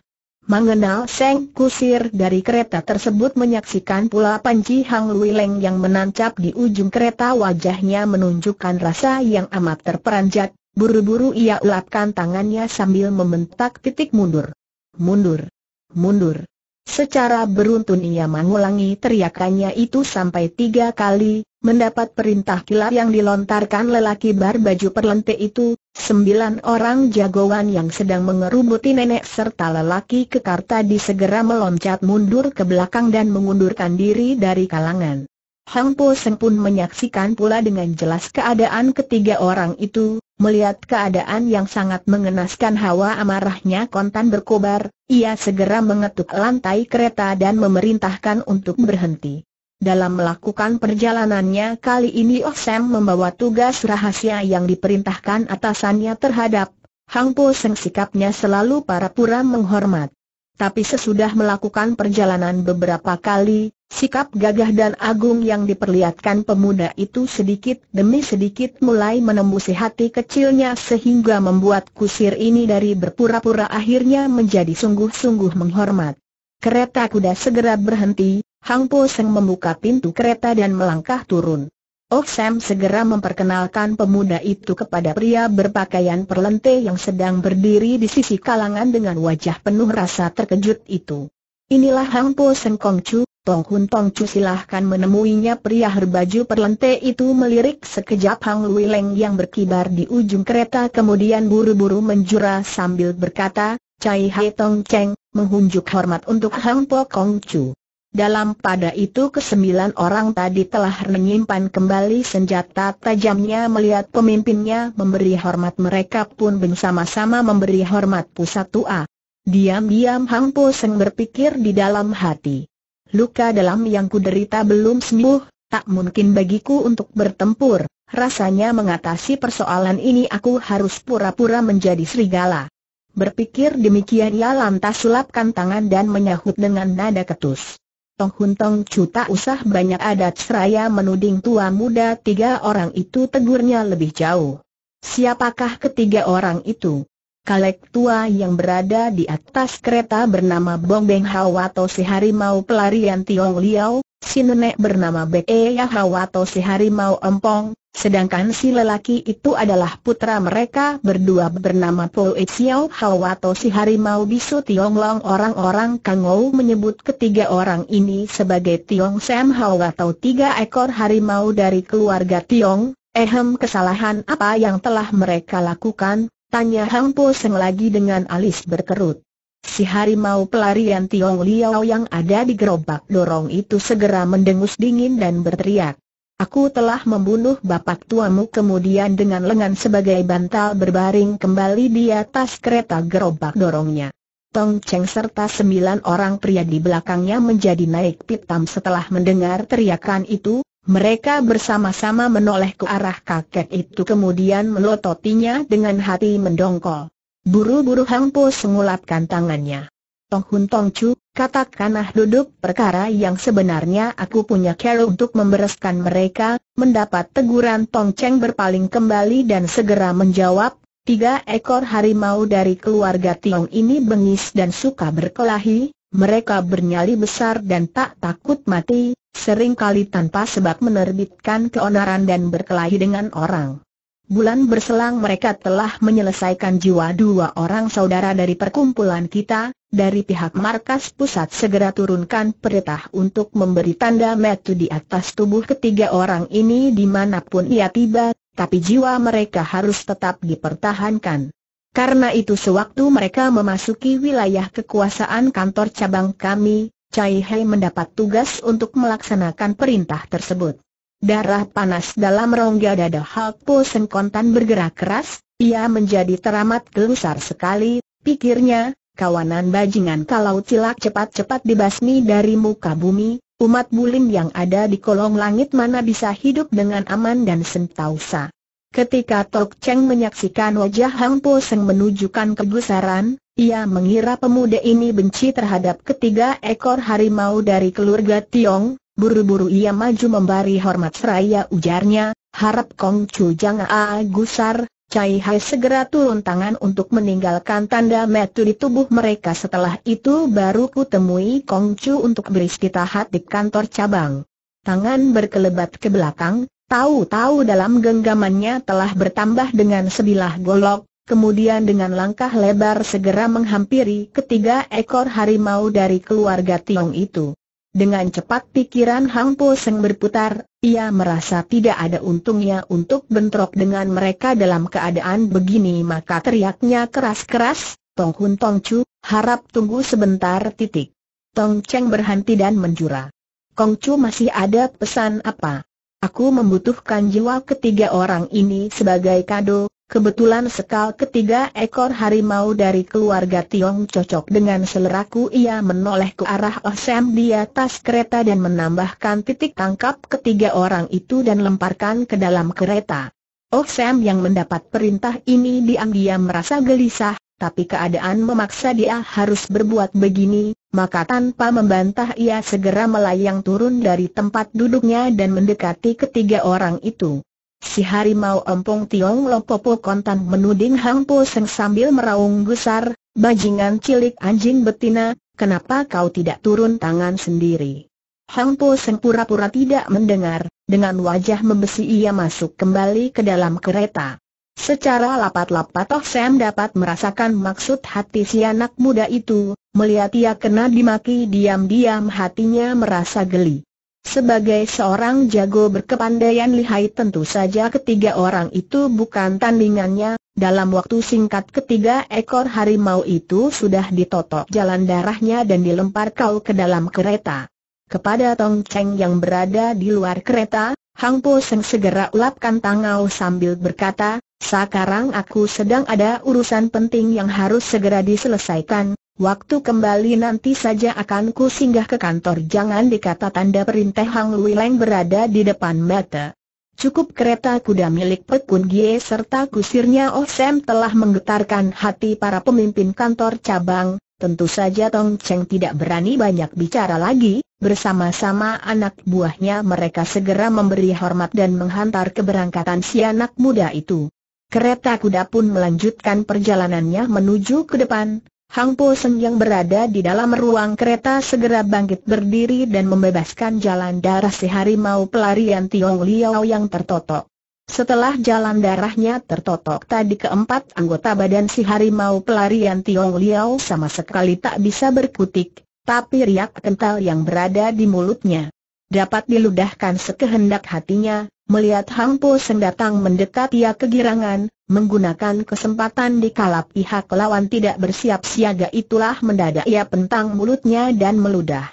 Mengenal Seng Kusir dari kereta tersebut menyaksikan pula Panji Hang Leng yang menancap di ujung kereta wajahnya menunjukkan rasa yang amat terperanjat, buru-buru ia ulapkan tangannya sambil membentak titik mundur. Mundur! Mundur! Secara beruntun ia mengulangi teriakannya itu sampai tiga kali, mendapat perintah kilat yang dilontarkan lelaki berbaju perlente itu, sembilan orang jagoan yang sedang mengerubuti nenek serta lelaki kekar tadi segera meloncat mundur ke belakang dan mengundurkan diri dari kalangan. Hang Po Seng pun menyaksikan pula dengan jelas keadaan ketiga orang itu, Melihat keadaan yang sangat mengenaskan hawa amarahnya kontan berkobar, ia segera mengetuk lantai kereta dan memerintahkan untuk berhenti. Dalam melakukan perjalanannya kali ini Oh membawa tugas rahasia yang diperintahkan atasannya terhadap Hang Po Seng sikapnya selalu para pura menghormat. Tapi sesudah melakukan perjalanan beberapa kali, Sikap gagah dan agung yang diperlihatkan pemuda itu sedikit demi sedikit mulai menembusi hati kecilnya sehingga membuat kusir ini dari berpura-pura akhirnya menjadi sungguh-sungguh menghormat. Kereta kuda segera berhenti, Hang Po Seng membuka pintu kereta dan melangkah turun. Oh Sam segera memperkenalkan pemuda itu kepada pria berpakaian perlente yang sedang berdiri di sisi kalangan dengan wajah penuh rasa terkejut itu. Inilah Hang Po Seng Kong Chu, Tong Kun Tong Chu silahkan menemuinya pria berbaju perlente itu melirik sekejap Hang Lui Leng yang berkibar di ujung kereta kemudian buru-buru menjura sambil berkata, Cai Hai Tong Cheng, menghunjuk hormat untuk Hang Po Kong Chu. Dalam pada itu kesembilan orang tadi telah menyimpan kembali senjata tajamnya melihat pemimpinnya memberi hormat mereka pun bersama-sama memberi hormat pusat tua. Diam-diam Hang Po Seng berpikir di dalam hati. Luka dalam yang kuderita belum sembuh, tak mungkin bagiku untuk bertempur. Rasanya mengatasi persoalan ini aku harus pura-pura menjadi serigala. Berpikir demikian ia lantas sulapkan tangan dan menyahut dengan nada ketus. Tong Hun Tong Chu tak usah banyak adat seraya menuding tua muda tiga orang itu tegurnya lebih jauh. Siapakah ketiga orang itu? kalek tua yang berada di atas kereta bernama Bong Beng Hau atau si harimau pelarian Tiong Liao, si nenek bernama Bek Eya Hao atau si harimau Empong, sedangkan si lelaki itu adalah putra mereka berdua bernama Po E Xiao Hau atau si harimau bisu Tiong Long. Orang-orang Kangou menyebut ketiga orang ini sebagai Tiong Sam Hau atau tiga ekor harimau dari keluarga Tiong, Ehem kesalahan apa yang telah mereka lakukan, Tanya Hang Po Seng lagi dengan alis berkerut. Si harimau pelarian Tiong Liao yang ada di gerobak dorong itu segera mendengus dingin dan berteriak. Aku telah membunuh bapak tuamu kemudian dengan lengan sebagai bantal berbaring kembali di atas kereta gerobak dorongnya. Tong Cheng serta sembilan orang pria di belakangnya menjadi naik pitam setelah mendengar teriakan itu, mereka bersama-sama menoleh ke arah kakek itu kemudian melototinya dengan hati mendongkol. Buru-buru Hang Po mengulapkan tangannya. Tong Hun Tong Chu, katakanlah duduk perkara yang sebenarnya aku punya cara untuk membereskan mereka, mendapat teguran Tong Cheng berpaling kembali dan segera menjawab, tiga ekor harimau dari keluarga Tiong ini bengis dan suka berkelahi, mereka bernyali besar dan tak takut mati, seringkali tanpa sebab menerbitkan keonaran dan berkelahi dengan orang. Bulan berselang mereka telah menyelesaikan jiwa dua orang saudara dari perkumpulan kita, dari pihak markas pusat segera turunkan perintah untuk memberi tanda metu di atas tubuh ketiga orang ini dimanapun ia tiba, tapi jiwa mereka harus tetap dipertahankan. Karena itu sewaktu mereka memasuki wilayah kekuasaan kantor cabang kami, Cai Hei mendapat tugas untuk melaksanakan perintah tersebut. Darah panas dalam rongga dada Hal Po Seng Kontan bergerak keras, ia menjadi teramat gelusar sekali, pikirnya, kawanan bajingan kalau cilak cepat-cepat dibasmi dari muka bumi, umat bulim yang ada di kolong langit mana bisa hidup dengan aman dan sentausa. Ketika Tok Cheng menyaksikan wajah Hang Po Seng menunjukkan kegusaran, ia mengira pemuda ini benci terhadap ketiga ekor harimau dari keluarga Tiong, buru-buru ia maju memberi hormat seraya ujarnya, harap Kong Chu Jang A gusar, Cai Hai segera turun tangan untuk meninggalkan tanda metu di tubuh mereka setelah itu baru kutemui Kong Chu untuk beristirahat di kantor cabang. Tangan berkelebat ke belakang, Tahu-tahu dalam genggamannya telah bertambah dengan sebilah golok, kemudian dengan langkah lebar segera menghampiri ketiga ekor harimau dari keluarga Tiong itu. Dengan cepat pikiran Hang Po Seng berputar, ia merasa tidak ada untungnya untuk bentrok dengan mereka dalam keadaan begini maka teriaknya keras-keras, Tong Hun Tong Chu, harap tunggu sebentar titik. Tong Cheng berhenti dan menjura. Kong Chu masih ada pesan apa? Aku membutuhkan jiwa ketiga orang ini sebagai kado, kebetulan sekal ketiga ekor harimau dari keluarga Tiong cocok dengan seleraku ia menoleh ke arah Osem Sam di atas kereta dan menambahkan titik tangkap ketiga orang itu dan lemparkan ke dalam kereta. Osem yang mendapat perintah ini diam-diam merasa gelisah, tapi keadaan memaksa dia harus berbuat begini, maka tanpa membantah ia segera melayang turun dari tempat duduknya dan mendekati ketiga orang itu. Si harimau empung Tiong Lopopo kontan menuding Hang Po Seng sambil meraung gusar, bajingan cilik anjing betina, kenapa kau tidak turun tangan sendiri? Hang Po Seng pura-pura tidak mendengar, dengan wajah membesi ia masuk kembali ke dalam kereta. Secara lapat-lapat Toh Sam dapat merasakan maksud hati si anak muda itu, melihat ia kena dimaki diam-diam hatinya merasa geli. Sebagai seorang jago berkepandaian lihai tentu saja ketiga orang itu bukan tandingannya, dalam waktu singkat ketiga ekor harimau itu sudah ditotok jalan darahnya dan dilempar kau ke dalam kereta. Kepada Tong Cheng yang berada di luar kereta, Hang Po Seng segera ulapkan tangau sambil berkata, sekarang aku sedang ada urusan penting yang harus segera diselesaikan, waktu kembali nanti saja akan ku singgah ke kantor Jangan dikata tanda perintah Hang Lui berada di depan mata Cukup kereta kuda milik Pekun Gie serta kusirnya Oh Sam telah menggetarkan hati para pemimpin kantor cabang Tentu saja Tong Cheng tidak berani banyak bicara lagi Bersama-sama anak buahnya mereka segera memberi hormat dan menghantar keberangkatan si anak muda itu Kereta kuda pun melanjutkan perjalanannya menuju ke depan. Hang Po Seng yang berada di dalam ruang kereta segera bangkit berdiri dan membebaskan jalan darah si harimau pelarian Tiong Liao yang tertotok. Setelah jalan darahnya tertotok tadi keempat anggota badan si harimau pelarian Tiong Liao sama sekali tak bisa berkutik, tapi riak kental yang berada di mulutnya dapat diludahkan sekehendak hatinya, Melihat Hang Po Seng datang mendekat ia kegirangan, menggunakan kesempatan di kalap pihak lawan tidak bersiap siaga itulah mendadak ia pentang mulutnya dan meludah.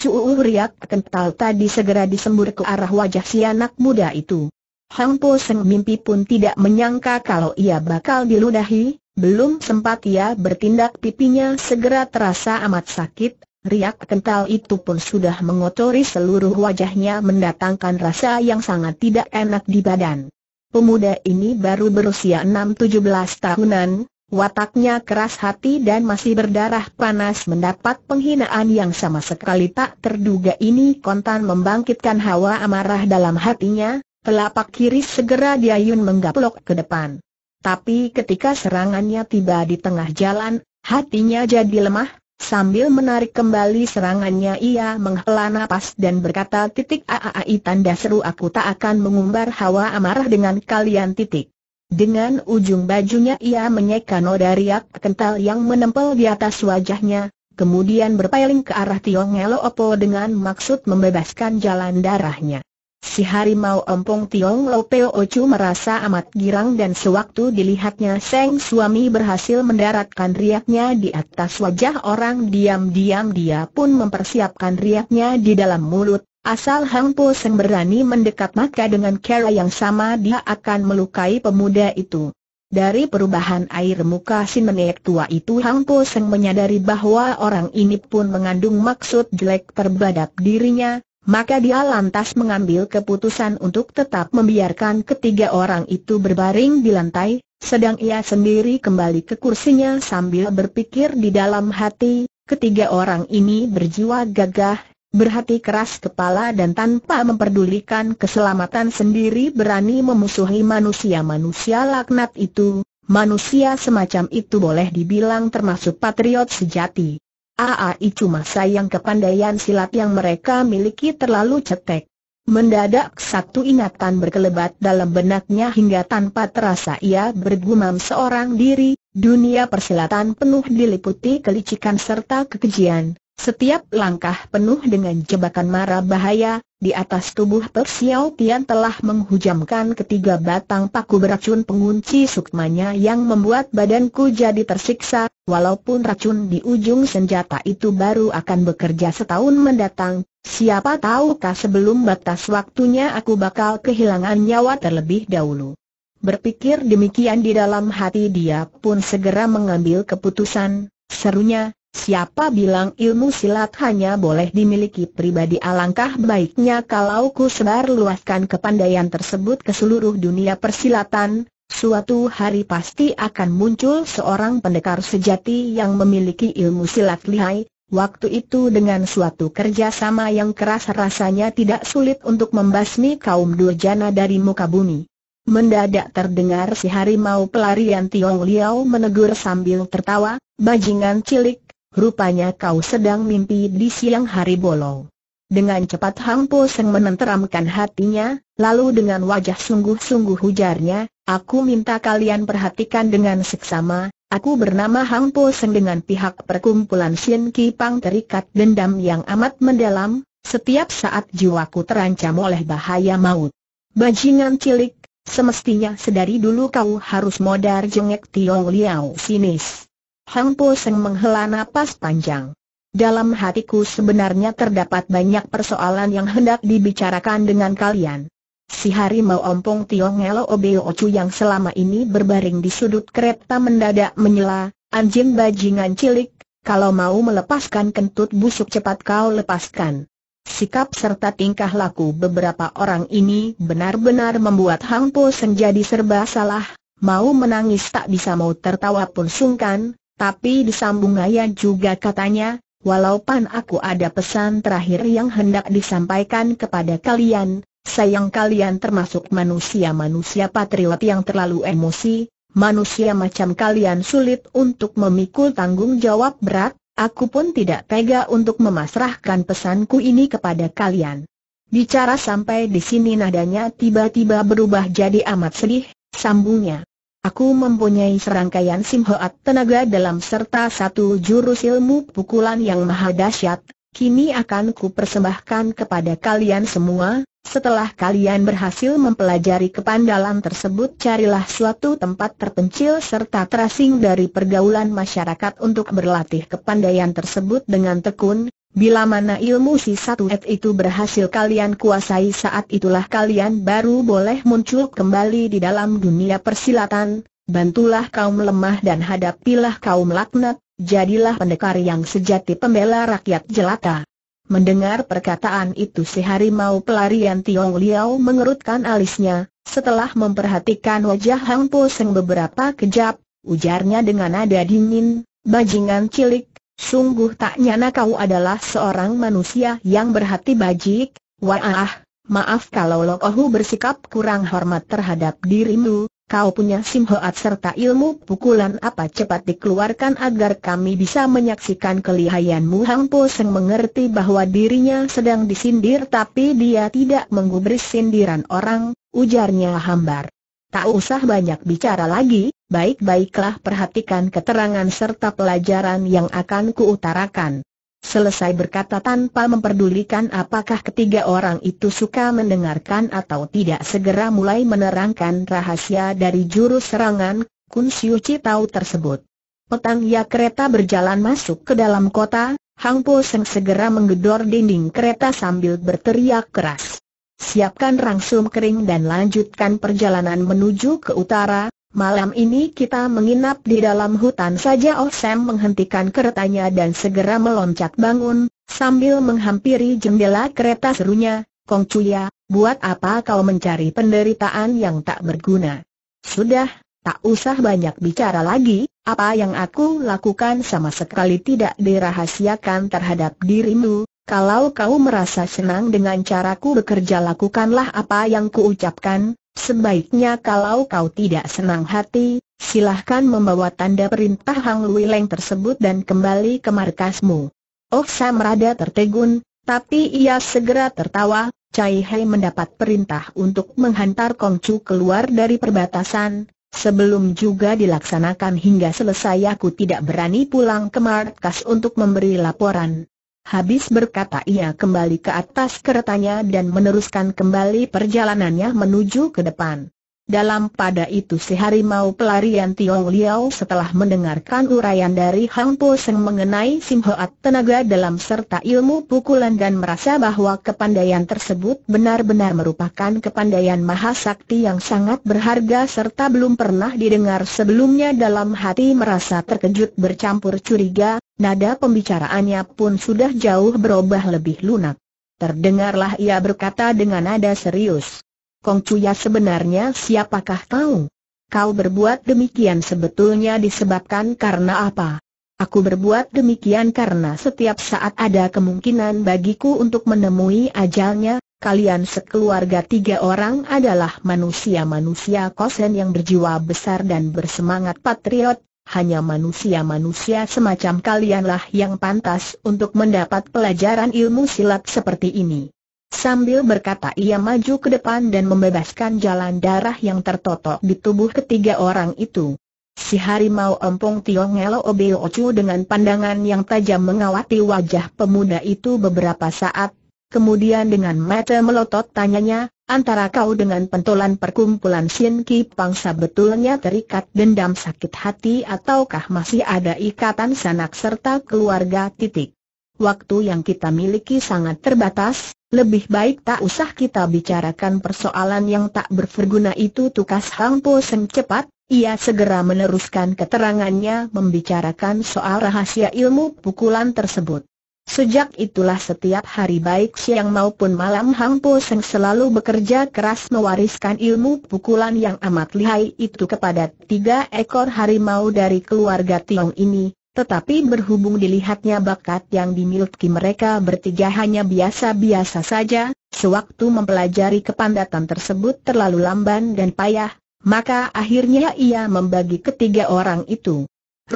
Cuuuh! riak kental tadi segera disembur ke arah wajah si anak muda itu. Hang Po Seng mimpi pun tidak menyangka kalau ia bakal diludahi, belum sempat ia bertindak pipinya segera terasa amat sakit, Riak kental itu pun sudah mengotori seluruh wajahnya mendatangkan rasa yang sangat tidak enak di badan. Pemuda ini baru berusia 6-17 tahunan, wataknya keras hati dan masih berdarah panas mendapat penghinaan yang sama sekali tak terduga ini kontan membangkitkan hawa amarah dalam hatinya, telapak kiri segera diayun menggaplok ke depan. Tapi ketika serangannya tiba di tengah jalan, hatinya jadi lemah, Sambil menarik kembali serangannya ia menghela napas dan berkata titik aai tanda seru aku tak akan mengumbar hawa amarah dengan kalian titik. Dengan ujung bajunya ia menyeka noda riak kental yang menempel di atas wajahnya, kemudian berpaling ke arah Tiong Ngelo Opo dengan maksud membebaskan jalan darahnya. Si harimau empung Tiong Lo Peo Ocu merasa amat girang dan sewaktu dilihatnya Seng suami berhasil mendaratkan riaknya di atas wajah orang diam-diam dia pun mempersiapkan riaknya di dalam mulut. Asal Hang Po Seng berani mendekat maka dengan cara yang sama dia akan melukai pemuda itu. Dari perubahan air muka si nenek tua itu Hang Po Seng menyadari bahwa orang ini pun mengandung maksud jelek terhadap dirinya, maka dia lantas mengambil keputusan untuk tetap membiarkan ketiga orang itu berbaring di lantai, sedang ia sendiri kembali ke kursinya sambil berpikir di dalam hati, ketiga orang ini berjiwa gagah, berhati keras kepala dan tanpa memperdulikan keselamatan sendiri berani memusuhi manusia-manusia laknat itu, manusia semacam itu boleh dibilang termasuk patriot sejati. Aai cuma sayang kepandaian silat yang mereka miliki terlalu cetek. Mendadak satu ingatan berkelebat dalam benaknya hingga tanpa terasa ia bergumam seorang diri, dunia persilatan penuh diliputi kelicikan serta kekejian, setiap langkah penuh dengan jebakan mara bahaya, di atas tubuh Persiao Tian telah menghujamkan ketiga batang paku beracun pengunci sukmanya yang membuat badanku jadi tersiksa, walaupun racun di ujung senjata itu baru akan bekerja setahun mendatang, siapa tahukah sebelum batas waktunya aku bakal kehilangan nyawa terlebih dahulu. Berpikir demikian di dalam hati dia pun segera mengambil keputusan, serunya, Siapa bilang ilmu silat hanya boleh dimiliki pribadi alangkah baiknya kalau ku sebar luaskan kepandaian tersebut ke seluruh dunia persilatan, suatu hari pasti akan muncul seorang pendekar sejati yang memiliki ilmu silat lihai, waktu itu dengan suatu kerjasama yang keras rasanya tidak sulit untuk membasmi kaum durjana dari muka bumi. Mendadak terdengar si harimau pelarian Tiong Liao menegur sambil tertawa, bajingan cilik, Rupanya kau sedang mimpi di siang hari bolong. Dengan cepat Hang Po Seng menenteramkan hatinya, lalu dengan wajah sungguh-sungguh hujarnya, aku minta kalian perhatikan dengan seksama, aku bernama Hang Po Seng dengan pihak perkumpulan Sien Ki Pang terikat dendam yang amat mendalam, setiap saat jiwaku terancam oleh bahaya maut. Bajingan cilik, semestinya sedari dulu kau harus modar jengek Tio Liao sinis. Hang Po Seng menghela napas panjang. Dalam hatiku sebenarnya terdapat banyak persoalan yang hendak dibicarakan dengan kalian. Si harimau ompong Tiong Elo Obeo Ocu yang selama ini berbaring di sudut kereta mendadak menyela, anjing bajingan cilik, kalau mau melepaskan kentut busuk cepat kau lepaskan. Sikap serta tingkah laku beberapa orang ini benar-benar membuat Hang Po Seng jadi serba salah, mau menangis tak bisa mau tertawa pun sungkan, tapi disambung ayah juga katanya, walaupun aku ada pesan terakhir yang hendak disampaikan kepada kalian, sayang kalian termasuk manusia-manusia patriot yang terlalu emosi, manusia macam kalian sulit untuk memikul tanggung jawab berat, aku pun tidak tega untuk memasrahkan pesanku ini kepada kalian. Bicara sampai di sini nadanya tiba-tiba berubah jadi amat sedih, sambungnya. Aku mempunyai serangkaian simhoat tenaga dalam serta satu jurus ilmu pukulan yang maha dahsyat. Kini akan persembahkan kepada kalian semua. Setelah kalian berhasil mempelajari kepandalan tersebut, carilah suatu tempat terpencil serta terasing dari pergaulan masyarakat untuk berlatih kepandaian tersebut dengan tekun. Bila mana ilmu si satu et itu berhasil kalian kuasai saat itulah kalian baru boleh muncul kembali di dalam dunia persilatan, bantulah kaum lemah dan hadapilah kaum laknat, jadilah pendekar yang sejati pembela rakyat jelata. Mendengar perkataan itu si harimau pelarian Tiong Liao mengerutkan alisnya, setelah memperhatikan wajah Hang Po Seng beberapa kejap, ujarnya dengan nada dingin, bajingan cilik, Sungguh tak nyana kau adalah seorang manusia yang berhati bajik, wah, maaf kalau Lokohu bersikap kurang hormat terhadap dirimu, kau punya simhoat serta ilmu pukulan apa cepat dikeluarkan agar kami bisa menyaksikan kelihayanmu Hang Po Seng mengerti bahwa dirinya sedang disindir tapi dia tidak menggubris sindiran orang, ujarnya hambar. Tak usah banyak bicara lagi, baik-baiklah perhatikan keterangan serta pelajaran yang akan kuutarakan. Selesai berkata tanpa memperdulikan apakah ketiga orang itu suka mendengarkan atau tidak segera mulai menerangkan rahasia dari jurus serangan Kun Siu Citau tahu tersebut. Petang ya kereta berjalan masuk ke dalam kota, Hang Po Seng segera menggedor dinding kereta sambil berteriak keras siapkan rangsum kering dan lanjutkan perjalanan menuju ke utara, malam ini kita menginap di dalam hutan saja Oh Sam menghentikan keretanya dan segera meloncat bangun, sambil menghampiri jendela kereta serunya, Kong Cuya, buat apa kau mencari penderitaan yang tak berguna? Sudah, tak usah banyak bicara lagi, apa yang aku lakukan sama sekali tidak dirahasiakan terhadap dirimu, kalau kau merasa senang dengan caraku bekerja lakukanlah apa yang kuucapkan, sebaiknya kalau kau tidak senang hati, silahkan membawa tanda perintah Hang Lui Leng tersebut dan kembali ke markasmu. Oh, Sam rada tertegun, tapi ia segera tertawa, Cai Hei mendapat perintah untuk menghantar Kong Chu keluar dari perbatasan, Sebelum juga dilaksanakan hingga selesai aku tidak berani pulang ke markas untuk memberi laporan Habis berkata ia kembali ke atas keretanya dan meneruskan kembali perjalanannya menuju ke depan. Dalam pada itu si harimau pelarian Tiong Liao setelah mendengarkan uraian dari Hang Po Seng mengenai Sim Hoat tenaga dalam serta ilmu pukulan dan merasa bahwa kepandaian tersebut benar-benar merupakan kepandaian mahasakti yang sangat berharga serta belum pernah didengar sebelumnya dalam hati merasa terkejut bercampur curiga, Nada pembicaraannya pun sudah jauh berubah lebih lunak. Terdengarlah ia berkata dengan nada serius. Kong Cuya sebenarnya siapakah kau? Kau berbuat demikian sebetulnya disebabkan karena apa? Aku berbuat demikian karena setiap saat ada kemungkinan bagiku untuk menemui ajalnya, kalian sekeluarga tiga orang adalah manusia-manusia kosen yang berjiwa besar dan bersemangat patriot, hanya manusia-manusia semacam kalianlah yang pantas untuk mendapat pelajaran ilmu silat seperti ini. Sambil berkata ia maju ke depan dan membebaskan jalan darah yang tertotok di tubuh ketiga orang itu. Si harimau empung Tiong Ngelo Ocu dengan pandangan yang tajam mengawati wajah pemuda itu beberapa saat, kemudian dengan mata melotot tanyanya, Antara kau dengan pentolan perkumpulan Sien Ki Pangsa betulnya terikat dendam sakit hati ataukah masih ada ikatan sanak serta keluarga titik. Waktu yang kita miliki sangat terbatas, lebih baik tak usah kita bicarakan persoalan yang tak berverguna itu tukas Hang Po Seng cepat, ia segera meneruskan keterangannya membicarakan soal rahasia ilmu pukulan tersebut. Sejak itulah setiap hari baik siang maupun malam Hang Po Seng selalu bekerja keras mewariskan ilmu pukulan yang amat lihai itu kepada tiga ekor harimau dari keluarga Tiong ini, tetapi berhubung dilihatnya bakat yang dimiliki mereka bertiga hanya biasa-biasa saja, sewaktu mempelajari kepandatan tersebut terlalu lamban dan payah, maka akhirnya ia membagi ketiga orang itu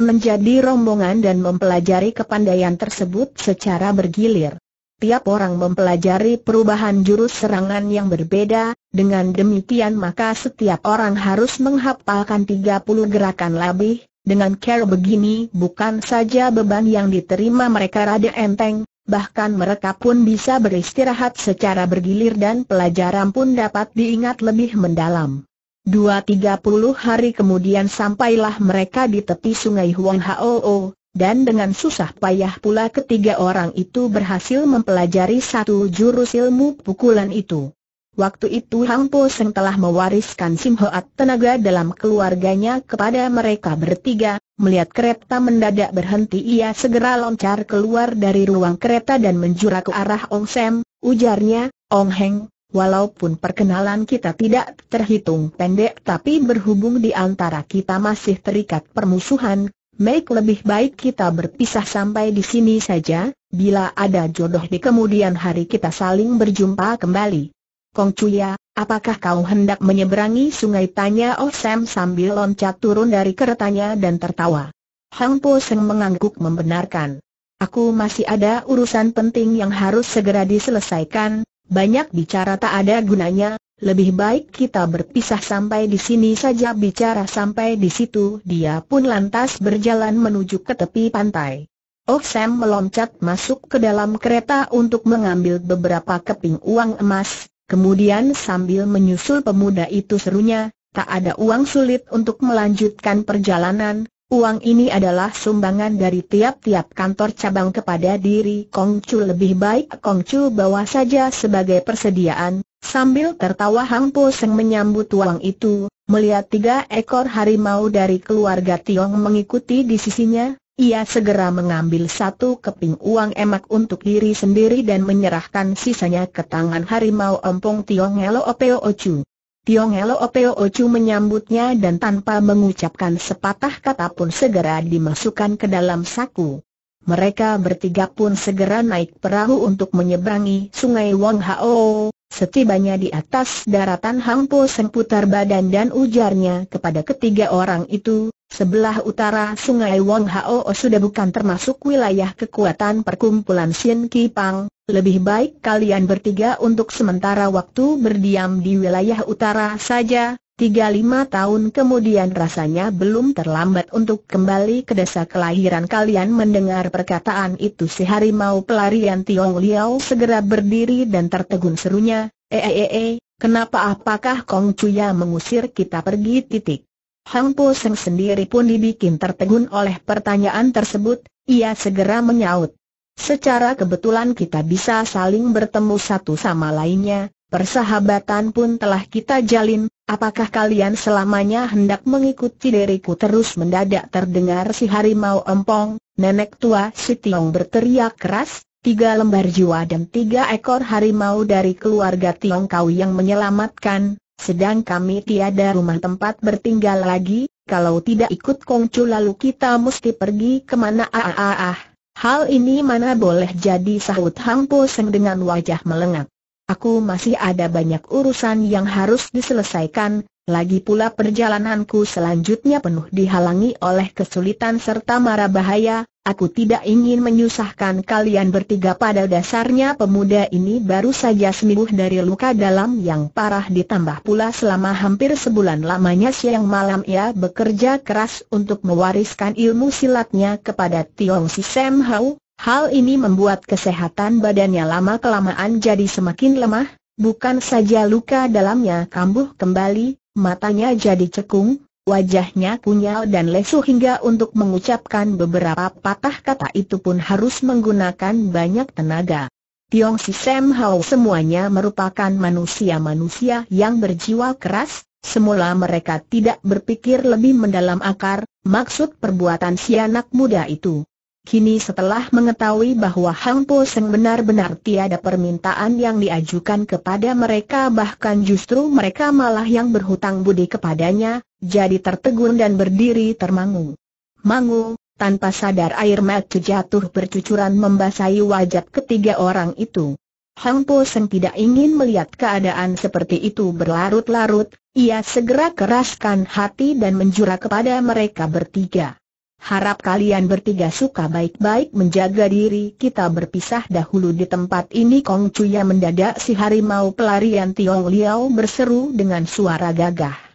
menjadi rombongan dan mempelajari kepandaian tersebut secara bergilir. Tiap orang mempelajari perubahan jurus serangan yang berbeda, dengan demikian maka setiap orang harus menghafalkan 30 gerakan lebih, dengan care begini bukan saja beban yang diterima mereka rada enteng, bahkan mereka pun bisa beristirahat secara bergilir dan pelajaran pun dapat diingat lebih mendalam. Dua tiga puluh hari kemudian sampailah mereka di tepi sungai Huang Hao, dan dengan susah payah pula ketiga orang itu berhasil mempelajari satu jurus ilmu pukulan itu. Waktu itu Hang Po Seng telah mewariskan Sim Hoat tenaga dalam keluarganya kepada mereka bertiga, melihat kereta mendadak berhenti ia segera loncar keluar dari ruang kereta dan menjura ke arah Ong Sam, ujarnya, Ong Heng, Walaupun perkenalan kita tidak terhitung pendek tapi berhubung di antara kita masih terikat permusuhan, Make lebih baik kita berpisah sampai di sini saja, bila ada jodoh di kemudian hari kita saling berjumpa kembali. Kong Chuya, apakah kau hendak menyeberangi sungai? Tanya Oh Sam sambil loncat turun dari keretanya dan tertawa. Hang Po Seng mengangguk membenarkan. Aku masih ada urusan penting yang harus segera diselesaikan, banyak bicara tak ada gunanya, lebih baik kita berpisah sampai di sini saja bicara sampai di situ dia pun lantas berjalan menuju ke tepi pantai. Oh Sam meloncat masuk ke dalam kereta untuk mengambil beberapa keping uang emas, kemudian sambil menyusul pemuda itu serunya, tak ada uang sulit untuk melanjutkan perjalanan, Uang ini adalah sumbangan dari tiap-tiap kantor cabang kepada diri Kong Chu lebih baik Kong Chu bawa saja sebagai persediaan, sambil tertawa Hang Po Seng menyambut uang itu, melihat tiga ekor harimau dari keluarga Tiong mengikuti di sisinya, ia segera mengambil satu keping uang emak untuk diri sendiri dan menyerahkan sisanya ke tangan harimau empung Tiong Elo Opeo Ocu. Tiong Helo Opeo Ocu menyambutnya dan tanpa mengucapkan sepatah kata pun segera dimasukkan ke dalam saku. Mereka bertiga pun segera naik perahu untuk menyeberangi sungai Wong Hao. Setibanya di atas daratan Hang Po Seng badan dan ujarnya kepada ketiga orang itu, sebelah utara sungai Wong Hao sudah bukan termasuk wilayah kekuatan perkumpulan Xin Ki Pang, lebih baik kalian bertiga untuk sementara waktu berdiam di wilayah utara saja, lima tahun kemudian rasanya belum terlambat untuk kembali ke desa kelahiran kalian mendengar perkataan itu si harimau pelarian Tiong Liao segera berdiri dan tertegun serunya, Eee, eh, eh, eh, eh, kenapa apakah Kong Cuya mengusir kita pergi titik? Hang Po Seng sendiri pun dibikin tertegun oleh pertanyaan tersebut, ia segera menyaut, Secara kebetulan kita bisa saling bertemu satu sama lainnya, persahabatan pun telah kita jalin, apakah kalian selamanya hendak mengikuti diriku terus mendadak terdengar si harimau empong, nenek tua si Tiong berteriak keras, tiga lembar jiwa dan tiga ekor harimau dari keluarga Tiong Kau yang menyelamatkan, sedang kami tiada rumah tempat bertinggal lagi, kalau tidak ikut Kongcu lalu kita mesti pergi kemana ah ah ah ah. Hal ini mana boleh jadi sahut Hang Po Seng dengan wajah melengak. Aku masih ada banyak urusan yang harus diselesaikan, lagi pula perjalananku selanjutnya penuh dihalangi oleh kesulitan serta mara bahaya, Aku tidak ingin menyusahkan kalian bertiga pada dasarnya pemuda ini baru saja sembuh dari luka dalam yang parah ditambah pula selama hampir sebulan lamanya siang malam ia bekerja keras untuk mewariskan ilmu silatnya kepada Tiong Si Sam Hau. Hal ini membuat kesehatan badannya lama-kelamaan jadi semakin lemah, bukan saja luka dalamnya kambuh kembali, matanya jadi cekung, Wajahnya kunyal dan lesu hingga untuk mengucapkan beberapa patah kata itu pun harus menggunakan banyak tenaga. Tiong Si Sam Hao semuanya merupakan manusia-manusia yang berjiwa keras, semula mereka tidak berpikir lebih mendalam akar, maksud perbuatan si anak muda itu. Kini setelah mengetahui bahwa Hang Po Seng benar-benar tiada permintaan yang diajukan kepada mereka bahkan justru mereka malah yang berhutang budi kepadanya, jadi tertegun dan berdiri termangu. Mangu, tanpa sadar air mata jatuh bercucuran membasahi wajah ketiga orang itu. Hang Po Seng tidak ingin melihat keadaan seperti itu berlarut-larut, ia segera keraskan hati dan menjura kepada mereka bertiga. Harap kalian bertiga suka baik-baik menjaga diri kita berpisah dahulu di tempat ini Kong Cuya mendadak si harimau pelarian Tiong Liao berseru dengan suara gagah.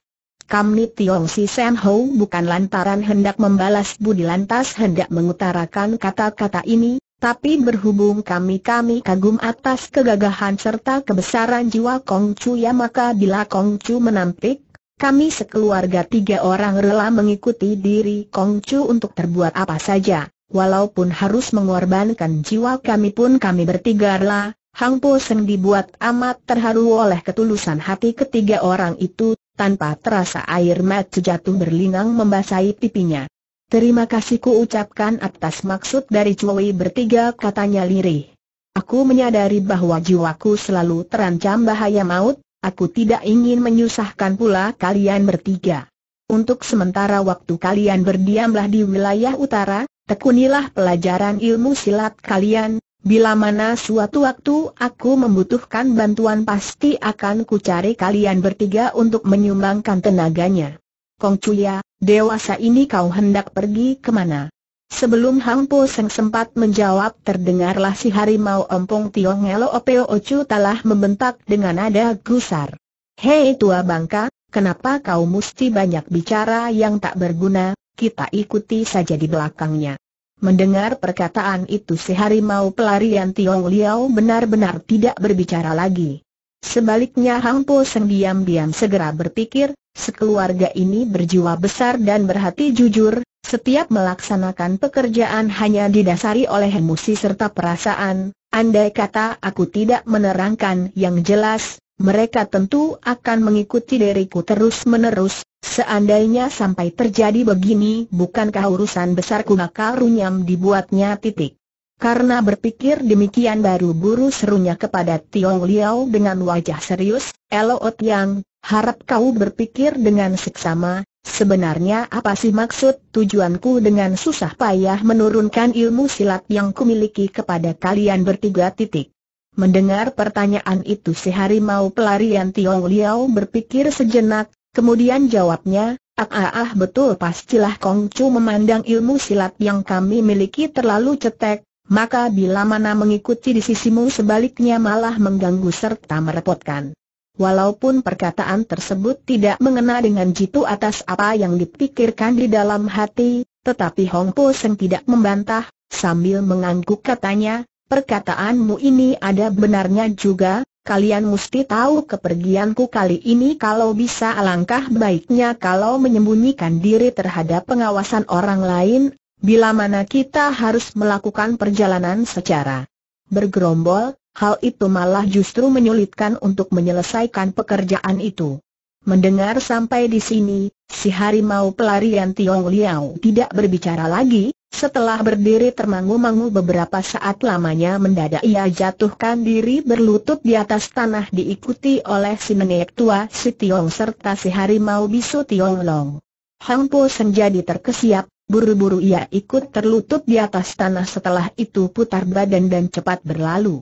Kam Ni Tiong Si Sen Ho bukan lantaran hendak membalas budi lantas hendak mengutarakan kata-kata ini, tapi berhubung kami-kami kagum atas kegagahan serta kebesaran jiwa Kong Chu ya maka bila Kong Chu menampik, kami sekeluarga tiga orang rela mengikuti diri Kong Chu untuk terbuat apa saja, walaupun harus mengorbankan jiwa kami pun kami bertiga rela, Hang Po Seng dibuat amat terharu oleh ketulusan hati ketiga orang itu, tanpa terasa air mata jatuh berlinang membasahi pipinya. Terima kasih ku ucapkan atas maksud dari Cui bertiga katanya lirih. Aku menyadari bahwa jiwaku selalu terancam bahaya maut, aku tidak ingin menyusahkan pula kalian bertiga. Untuk sementara waktu kalian berdiamlah di wilayah utara, tekunilah pelajaran ilmu silat kalian, Bila mana suatu waktu aku membutuhkan bantuan pasti akan kucari kalian bertiga untuk menyumbangkan tenaganya. Kong Chuya, dewasa ini kau hendak pergi kemana? Sebelum Hang Po Seng sempat menjawab terdengarlah si harimau ompong Tiong Ngelo Opeo Ocu telah membentak dengan nada gusar. Hei tua bangka, kenapa kau mesti banyak bicara yang tak berguna, kita ikuti saja di belakangnya. Mendengar perkataan itu si harimau pelarian Tiong Liao benar-benar tidak berbicara lagi. Sebaliknya Hang Po Seng diam-diam segera berpikir, sekeluarga ini berjiwa besar dan berhati jujur, setiap melaksanakan pekerjaan hanya didasari oleh emosi serta perasaan, andai kata aku tidak menerangkan yang jelas, mereka tentu akan mengikuti diriku terus-menerus, Seandainya sampai terjadi begini, bukankah urusan besarku bakal runyam dibuatnya titik. Karena berpikir demikian baru buru serunya kepada Tiong Liao dengan wajah serius, Elo Yang, harap kau berpikir dengan seksama, Sebenarnya apa sih maksud tujuanku dengan susah payah menurunkan ilmu silat yang kumiliki kepada kalian bertiga titik? Mendengar pertanyaan itu sehari mau pelarian Tiong Liao berpikir sejenak, Kemudian jawabnya, ah ah, ah betul pastilah Kong Chu memandang ilmu silat yang kami miliki terlalu cetek, maka bila mana mengikuti di sisimu sebaliknya malah mengganggu serta merepotkan. Walaupun perkataan tersebut tidak mengena dengan jitu atas apa yang dipikirkan di dalam hati, tetapi Hong Po Seng tidak membantah, sambil mengangguk katanya, perkataanmu ini ada benarnya juga, kalian mesti tahu kepergianku kali ini kalau bisa alangkah baiknya kalau menyembunyikan diri terhadap pengawasan orang lain, bila mana kita harus melakukan perjalanan secara bergerombol, hal itu malah justru menyulitkan untuk menyelesaikan pekerjaan itu. Mendengar sampai di sini, si harimau pelarian Tiong Liao tidak berbicara lagi, setelah berdiri termangu-mangu beberapa saat lamanya mendadak ia jatuhkan diri berlutut di atas tanah diikuti oleh si nenek tua si Tiong serta si harimau bisu Tiong Long. Hang Po senjadi terkesiap, buru-buru ia ikut terlutut di atas tanah setelah itu putar badan dan cepat berlalu.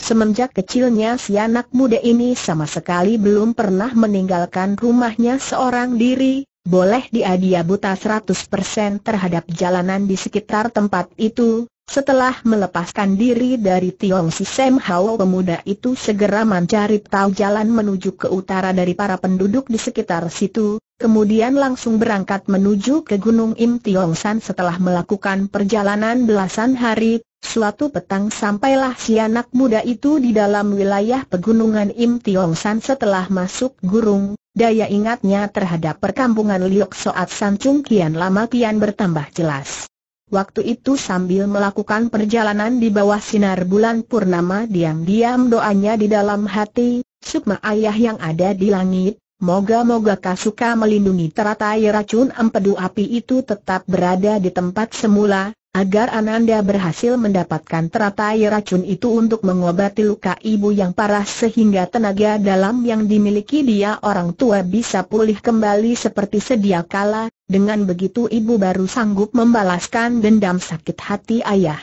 Semenjak kecilnya si anak muda ini sama sekali belum pernah meninggalkan rumahnya seorang diri, boleh dia dia buta 100% terhadap jalanan di sekitar tempat itu, setelah melepaskan diri dari Tiong Si Sam Hao pemuda itu segera mencari tahu jalan menuju ke utara dari para penduduk di sekitar situ, kemudian langsung berangkat menuju ke Gunung Im Tiong San setelah melakukan perjalanan belasan hari, suatu petang sampailah si anak muda itu di dalam wilayah pegunungan Im Tiong San setelah masuk gurung, daya ingatnya terhadap perkampungan Liok Soat San Chung kian lama kian bertambah jelas. Waktu itu sambil melakukan perjalanan di bawah sinar bulan purnama diam-diam doanya di dalam hati, Sukma ayah yang ada di langit, moga-moga Kasuka melindungi teratai racun empedu api itu tetap berada di tempat semula, Agar Ananda berhasil mendapatkan teratai racun itu untuk mengobati luka ibu yang parah sehingga tenaga dalam yang dimiliki dia orang tua bisa pulih kembali seperti sedia kala, dengan begitu ibu baru sanggup membalaskan dendam sakit hati ayah.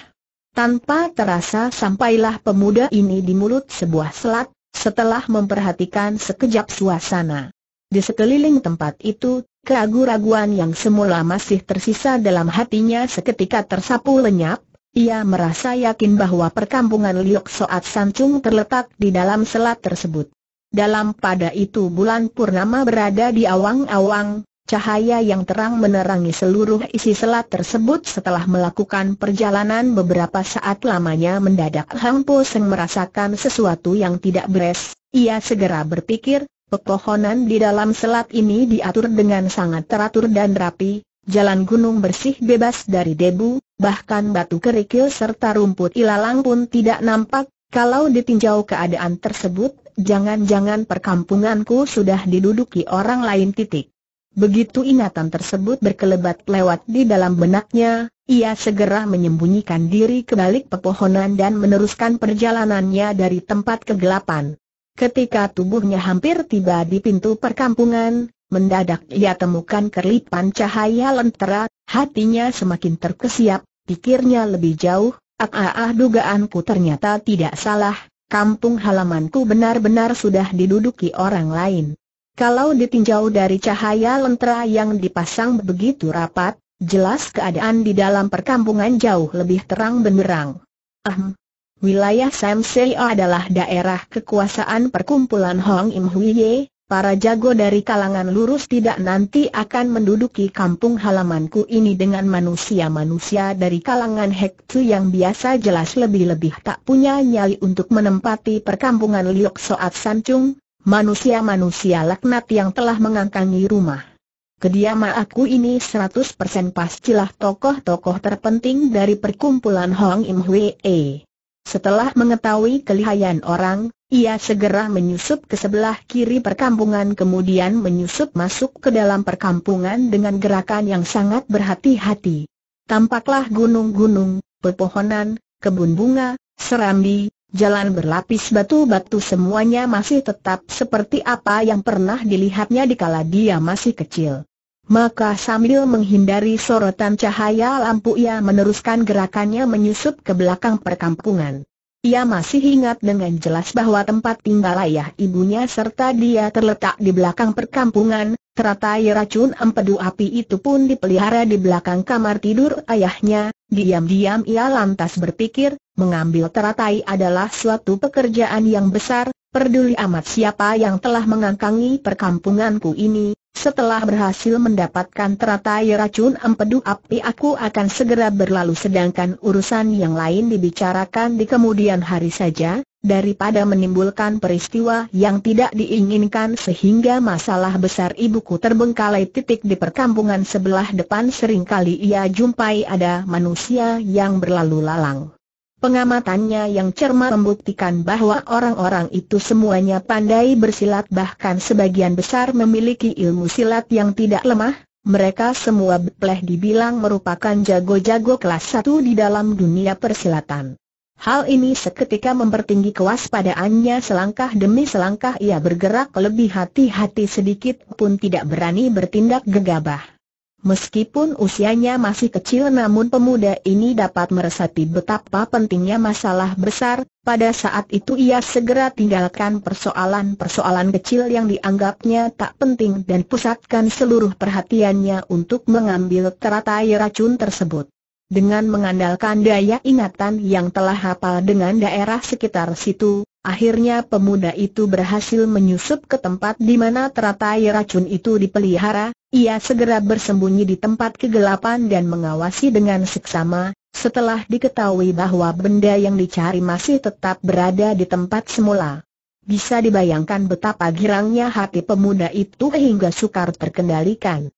Tanpa terasa sampailah pemuda ini di mulut sebuah selat, setelah memperhatikan sekejap suasana. Di sekeliling tempat itu, keraguan raguan yang semula masih tersisa dalam hatinya seketika tersapu lenyap, ia merasa yakin bahwa perkampungan Liok Soat Sancung terletak di dalam selat tersebut. Dalam pada itu bulan purnama berada di awang-awang, cahaya yang terang menerangi seluruh isi selat tersebut setelah melakukan perjalanan beberapa saat lamanya mendadak Hang Po Seng merasakan sesuatu yang tidak beres, ia segera berpikir, Pepohonan di dalam selat ini diatur dengan sangat teratur dan rapi, jalan gunung bersih bebas dari debu, bahkan batu kerikil serta rumput ilalang pun tidak nampak, kalau ditinjau keadaan tersebut, jangan-jangan perkampunganku sudah diduduki orang lain titik. Begitu ingatan tersebut berkelebat lewat di dalam benaknya, ia segera menyembunyikan diri ke balik pepohonan dan meneruskan perjalanannya dari tempat kegelapan. Ketika tubuhnya hampir tiba di pintu perkampungan, mendadak ia temukan kerlipan cahaya lentera, hatinya semakin terkesiap, pikirnya lebih jauh, ah ah, dugaanku ternyata tidak salah, kampung halamanku benar-benar sudah diduduki orang lain. Kalau ditinjau dari cahaya lentera yang dipasang begitu rapat, jelas keadaan di dalam perkampungan jauh lebih terang benderang. Ahem, Wilayah Samsei adalah daerah kekuasaan perkumpulan Hong Im Huiye, para jago dari kalangan lurus tidak nanti akan menduduki kampung halamanku ini dengan manusia-manusia dari kalangan Hektu yang biasa jelas lebih-lebih tak punya nyali untuk menempati perkampungan Liok Soat Sancung, manusia-manusia laknat yang telah mengangkangi rumah. Kediaman aku ini 100% pastilah tokoh-tokoh terpenting dari perkumpulan Hong Im Huiye. Setelah mengetahui kelihayan orang, ia segera menyusup ke sebelah kiri perkampungan kemudian menyusup masuk ke dalam perkampungan dengan gerakan yang sangat berhati-hati. Tampaklah gunung-gunung, pepohonan, kebun bunga, serambi, jalan berlapis batu-batu semuanya masih tetap seperti apa yang pernah dilihatnya dikala dia masih kecil. Maka sambil menghindari sorotan cahaya lampu ia meneruskan gerakannya menyusup ke belakang perkampungan. Ia masih ingat dengan jelas bahwa tempat tinggal ayah ibunya serta dia terletak di belakang perkampungan, teratai racun empedu api itu pun dipelihara di belakang kamar tidur ayahnya, diam-diam ia lantas berpikir, mengambil teratai adalah suatu pekerjaan yang besar, Perduli amat siapa yang telah mengangkangi perkampunganku ini, setelah berhasil mendapatkan teratai ya racun empedu api aku akan segera berlalu sedangkan urusan yang lain dibicarakan di kemudian hari saja, daripada menimbulkan peristiwa yang tidak diinginkan sehingga masalah besar ibuku terbengkalai titik di perkampungan sebelah depan seringkali ia jumpai ada manusia yang berlalu lalang. Pengamatannya yang cermat membuktikan bahwa orang-orang itu semuanya pandai bersilat bahkan sebagian besar memiliki ilmu silat yang tidak lemah, mereka semua bepleh dibilang merupakan jago-jago kelas satu di dalam dunia persilatan. Hal ini seketika mempertinggi kewaspadaannya selangkah demi selangkah ia bergerak lebih hati-hati sedikit pun tidak berani bertindak gegabah. Meskipun usianya masih kecil namun pemuda ini dapat meresapi betapa pentingnya masalah besar, pada saat itu ia segera tinggalkan persoalan-persoalan kecil yang dianggapnya tak penting dan pusatkan seluruh perhatiannya untuk mengambil teratai racun tersebut. Dengan mengandalkan daya ingatan yang telah hafal dengan daerah sekitar situ, Akhirnya pemuda itu berhasil menyusup ke tempat di mana teratai racun itu dipelihara, ia segera bersembunyi di tempat kegelapan dan mengawasi dengan seksama, setelah diketahui bahwa benda yang dicari masih tetap berada di tempat semula. Bisa dibayangkan betapa girangnya hati pemuda itu hingga sukar terkendalikan.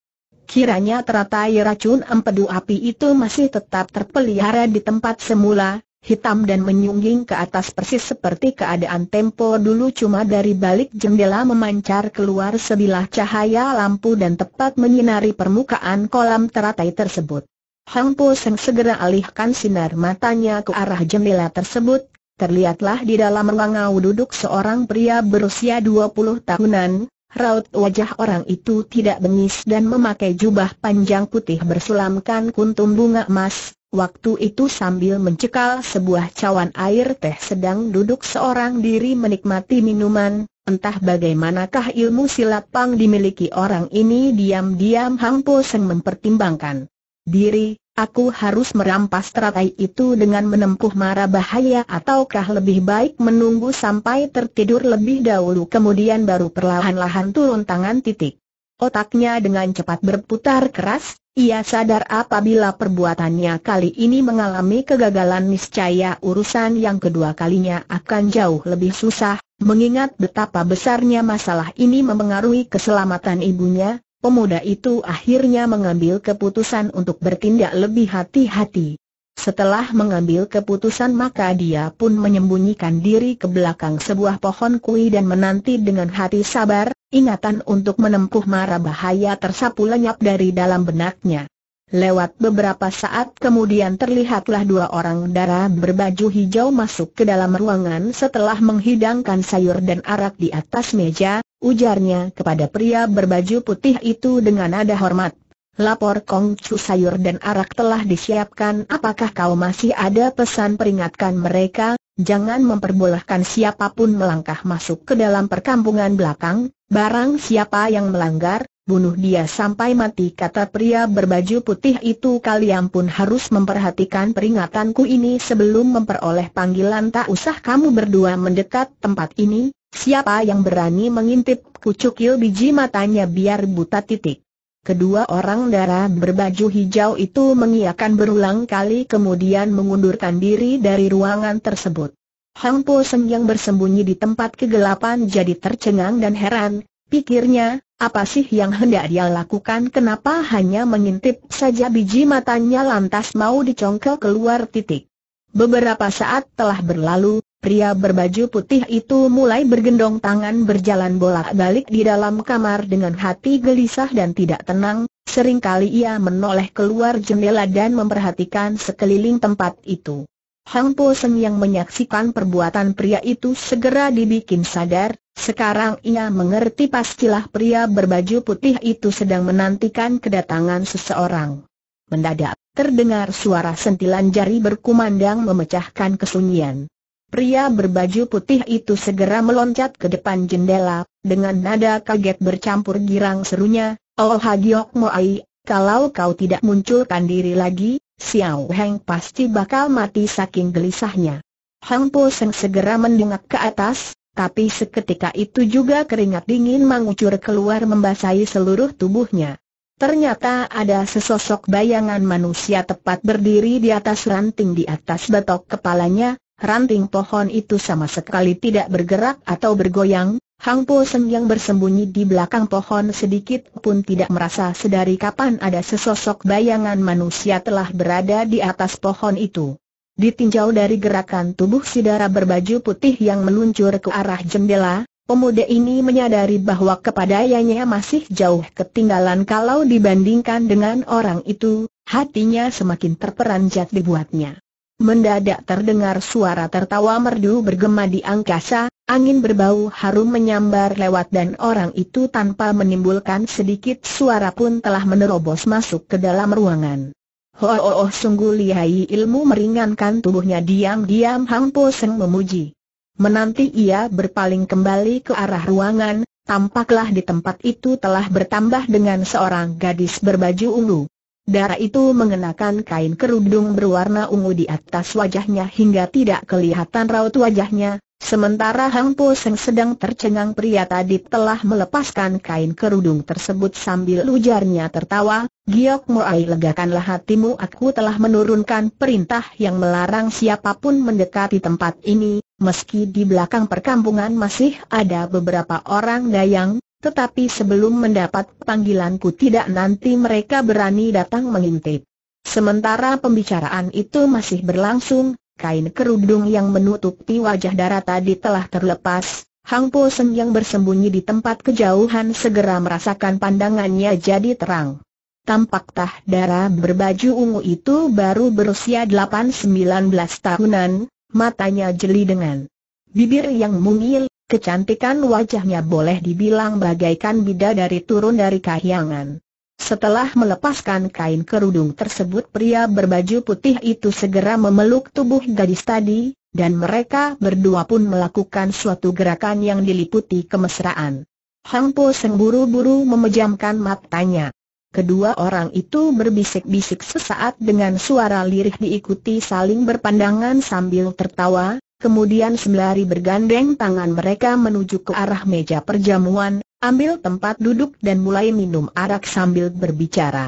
Kiranya teratai racun empedu api itu masih tetap terpelihara di tempat semula, hitam dan menyungging ke atas persis seperti keadaan tempo dulu cuma dari balik jendela memancar keluar sebilah cahaya lampu dan tepat menyinari permukaan kolam teratai tersebut. Hang Po Seng segera alihkan sinar matanya ke arah jendela tersebut, terlihatlah di dalam ruangau duduk seorang pria berusia 20 tahunan, Raut wajah orang itu tidak bengis dan memakai jubah panjang putih bersulamkan kuntum bunga emas, Waktu itu sambil mencekal sebuah cawan air teh sedang duduk seorang diri menikmati minuman, entah bagaimanakah ilmu silat pang dimiliki orang ini diam-diam Hang Po Seng mempertimbangkan. Diri, aku harus merampas teratai itu dengan menempuh mara bahaya ataukah lebih baik menunggu sampai tertidur lebih dahulu kemudian baru perlahan-lahan turun tangan titik. Otaknya dengan cepat berputar keras, ia sadar apabila perbuatannya kali ini mengalami kegagalan niscaya urusan yang kedua kalinya akan jauh lebih susah, mengingat betapa besarnya masalah ini memengaruhi keselamatan ibunya, pemuda itu akhirnya mengambil keputusan untuk bertindak lebih hati-hati. Setelah mengambil keputusan maka dia pun menyembunyikan diri ke belakang sebuah pohon kui dan menanti dengan hati sabar, ingatan untuk menempuh mara bahaya tersapu lenyap dari dalam benaknya. Lewat beberapa saat kemudian terlihatlah dua orang darah berbaju hijau masuk ke dalam ruangan setelah menghidangkan sayur dan arak di atas meja, ujarnya kepada pria berbaju putih itu dengan nada hormat. Lapor Kong Chu sayur dan arak telah disiapkan apakah kau masih ada pesan peringatkan mereka, jangan memperbolehkan siapapun melangkah masuk ke dalam perkampungan belakang, barang siapa yang melanggar, bunuh dia sampai mati kata pria berbaju putih itu kalian pun harus memperhatikan peringatanku ini sebelum memperoleh panggilan tak usah kamu berdua mendekat tempat ini, siapa yang berani mengintip kucukil biji matanya biar buta titik. Kedua orang darah berbaju hijau itu mengiakan berulang kali kemudian mengundurkan diri dari ruangan tersebut. Hang Po Seng yang bersembunyi di tempat kegelapan jadi tercengang dan heran, pikirnya, apa sih yang hendak dia lakukan kenapa hanya mengintip saja biji matanya lantas mau dicongkel keluar titik. Beberapa saat telah berlalu, Pria berbaju putih itu mulai bergendong tangan berjalan bolak-balik di dalam kamar dengan hati gelisah dan tidak tenang, seringkali ia menoleh keluar jendela dan memperhatikan sekeliling tempat itu. Hang Po Seng yang menyaksikan perbuatan pria itu segera dibikin sadar, sekarang ia mengerti pastilah pria berbaju putih itu sedang menantikan kedatangan seseorang. Mendadak, terdengar suara sentilan jari berkumandang memecahkan kesunyian. Pria berbaju putih itu segera meloncat ke depan jendela, dengan nada kaget bercampur girang serunya, Oh Hagiok Moai, kalau kau tidak munculkan diri lagi, Xiao Heng pasti bakal mati saking gelisahnya. Hang Po Seng segera mendengak ke atas, tapi seketika itu juga keringat dingin mengucur keluar membasahi seluruh tubuhnya. Ternyata ada sesosok bayangan manusia tepat berdiri di atas ranting di atas batok kepalanya, ranting pohon itu sama sekali tidak bergerak atau bergoyang, Hang Po Seng yang bersembunyi di belakang pohon sedikit pun tidak merasa sedari kapan ada sesosok bayangan manusia telah berada di atas pohon itu. Ditinjau dari gerakan tubuh sidara berbaju putih yang meluncur ke arah jendela, pemuda ini menyadari bahwa kepadanya masih jauh ketinggalan kalau dibandingkan dengan orang itu, hatinya semakin terperanjat dibuatnya. Mendadak terdengar suara tertawa merdu bergema di angkasa, angin berbau harum menyambar lewat dan orang itu tanpa menimbulkan sedikit suara pun telah menerobos masuk ke dalam ruangan. Ho oh, oh, oh sungguh lihai ilmu meringankan tubuhnya diam-diam Hang Po Seng memuji. Menanti ia berpaling kembali ke arah ruangan, tampaklah di tempat itu telah bertambah dengan seorang gadis berbaju ungu. Darah itu mengenakan kain kerudung berwarna ungu di atas wajahnya hingga tidak kelihatan raut wajahnya, sementara Hang Po Seng sedang tercengang pria tadi telah melepaskan kain kerudung tersebut sambil ujarnya tertawa, Giok Moai legakanlah hatimu aku telah menurunkan perintah yang melarang siapapun mendekati tempat ini, meski di belakang perkampungan masih ada beberapa orang dayang, tetapi sebelum mendapat panggilanku tidak nanti mereka berani datang mengintip. Sementara pembicaraan itu masih berlangsung, kain kerudung yang menutupi wajah darah tadi telah terlepas, Hang Po Seng yang bersembunyi di tempat kejauhan segera merasakan pandangannya jadi terang. Tampak tah darah berbaju ungu itu baru berusia 8-19 tahunan, matanya jeli dengan bibir yang mungil, Kecantikan wajahnya boleh dibilang bagaikan bidadari turun dari kahyangan. Setelah melepaskan kain kerudung tersebut pria berbaju putih itu segera memeluk tubuh gadis tadi, dan mereka berdua pun melakukan suatu gerakan yang diliputi kemesraan. Hang Po Seng buru-buru memejamkan matanya. Kedua orang itu berbisik-bisik sesaat dengan suara lirih diikuti saling berpandangan sambil tertawa, Kemudian sembari bergandeng tangan mereka menuju ke arah meja perjamuan, ambil tempat duduk dan mulai minum arak sambil berbicara.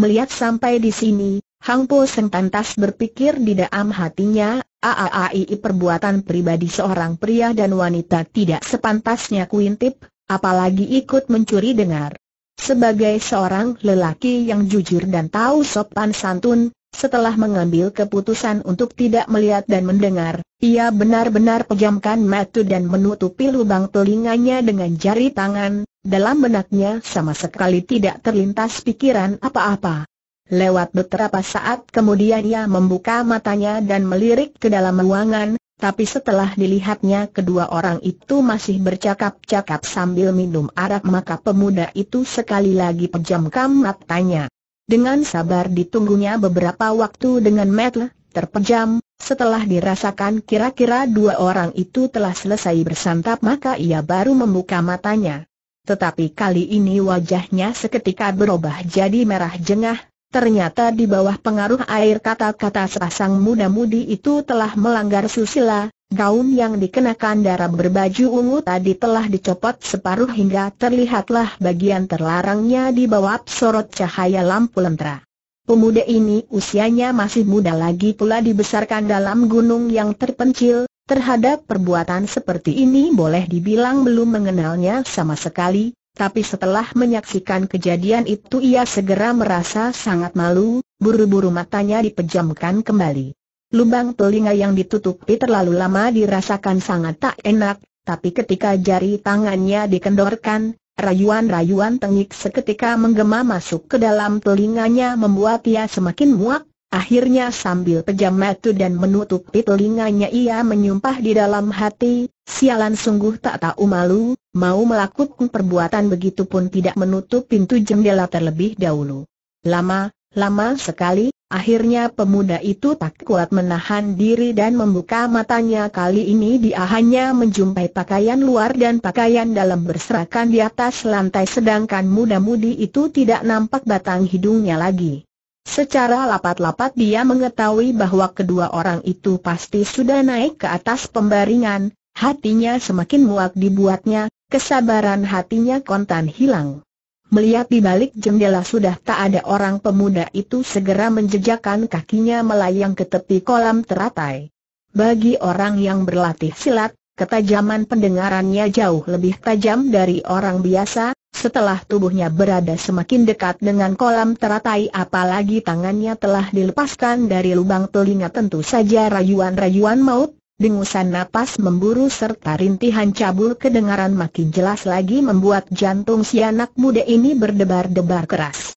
Melihat sampai di sini, Hang Po Seng pantas berpikir di dalam hatinya, AAAI perbuatan pribadi seorang pria dan wanita tidak sepantasnya kuintip, apalagi ikut mencuri dengar. Sebagai seorang lelaki yang jujur dan tahu sopan santun, setelah mengambil keputusan untuk tidak melihat dan mendengar, ia benar-benar pejamkan mata dan menutupi lubang telinganya dengan jari tangan, dalam benaknya sama sekali tidak terlintas pikiran apa-apa. Lewat beberapa saat kemudian ia membuka matanya dan melirik ke dalam ruangan, tapi setelah dilihatnya kedua orang itu masih bercakap-cakap sambil minum arak maka pemuda itu sekali lagi pejamkan matanya. Dengan sabar ditunggunya beberapa waktu dengan metel, terpejam, setelah dirasakan kira-kira dua orang itu telah selesai bersantap maka ia baru membuka matanya. Tetapi kali ini wajahnya seketika berubah jadi merah jengah, ternyata di bawah pengaruh air kata-kata sepasang muda-mudi itu telah melanggar susila, Gaun yang dikenakan darah berbaju ungu tadi telah dicopot separuh hingga terlihatlah bagian terlarangnya di bawah sorot cahaya lampu lentera. Pemuda ini usianya masih muda lagi pula dibesarkan dalam gunung yang terpencil, terhadap perbuatan seperti ini boleh dibilang belum mengenalnya sama sekali, tapi setelah menyaksikan kejadian itu ia segera merasa sangat malu, buru-buru matanya dipejamkan kembali. Lubang telinga yang ditutupi terlalu lama dirasakan sangat tak enak, tapi ketika jari tangannya dikendorkan, rayuan-rayuan tengik seketika menggema masuk ke dalam telinganya membuat ia semakin muak, akhirnya sambil pejam mata dan menutupi telinganya ia menyumpah di dalam hati, sialan sungguh tak tahu malu, mau melakukan perbuatan begitu pun tidak menutup pintu jendela terlebih dahulu. Lama, lama sekali, Akhirnya pemuda itu tak kuat menahan diri dan membuka matanya kali ini dia hanya menjumpai pakaian luar dan pakaian dalam berserakan di atas lantai sedangkan muda-mudi itu tidak nampak batang hidungnya lagi. Secara lapat-lapat dia mengetahui bahwa kedua orang itu pasti sudah naik ke atas pembaringan, hatinya semakin muak dibuatnya, kesabaran hatinya kontan hilang. Melihat di balik jendela sudah tak ada orang pemuda itu segera menjejakkan kakinya melayang ke tepi kolam teratai. Bagi orang yang berlatih silat, ketajaman pendengarannya jauh lebih tajam dari orang biasa, setelah tubuhnya berada semakin dekat dengan kolam teratai apalagi tangannya telah dilepaskan dari lubang telinga tentu saja rayuan-rayuan maut, Dengusan napas memburu serta rintihan cabul kedengaran makin jelas lagi membuat jantung si anak muda ini berdebar-debar keras.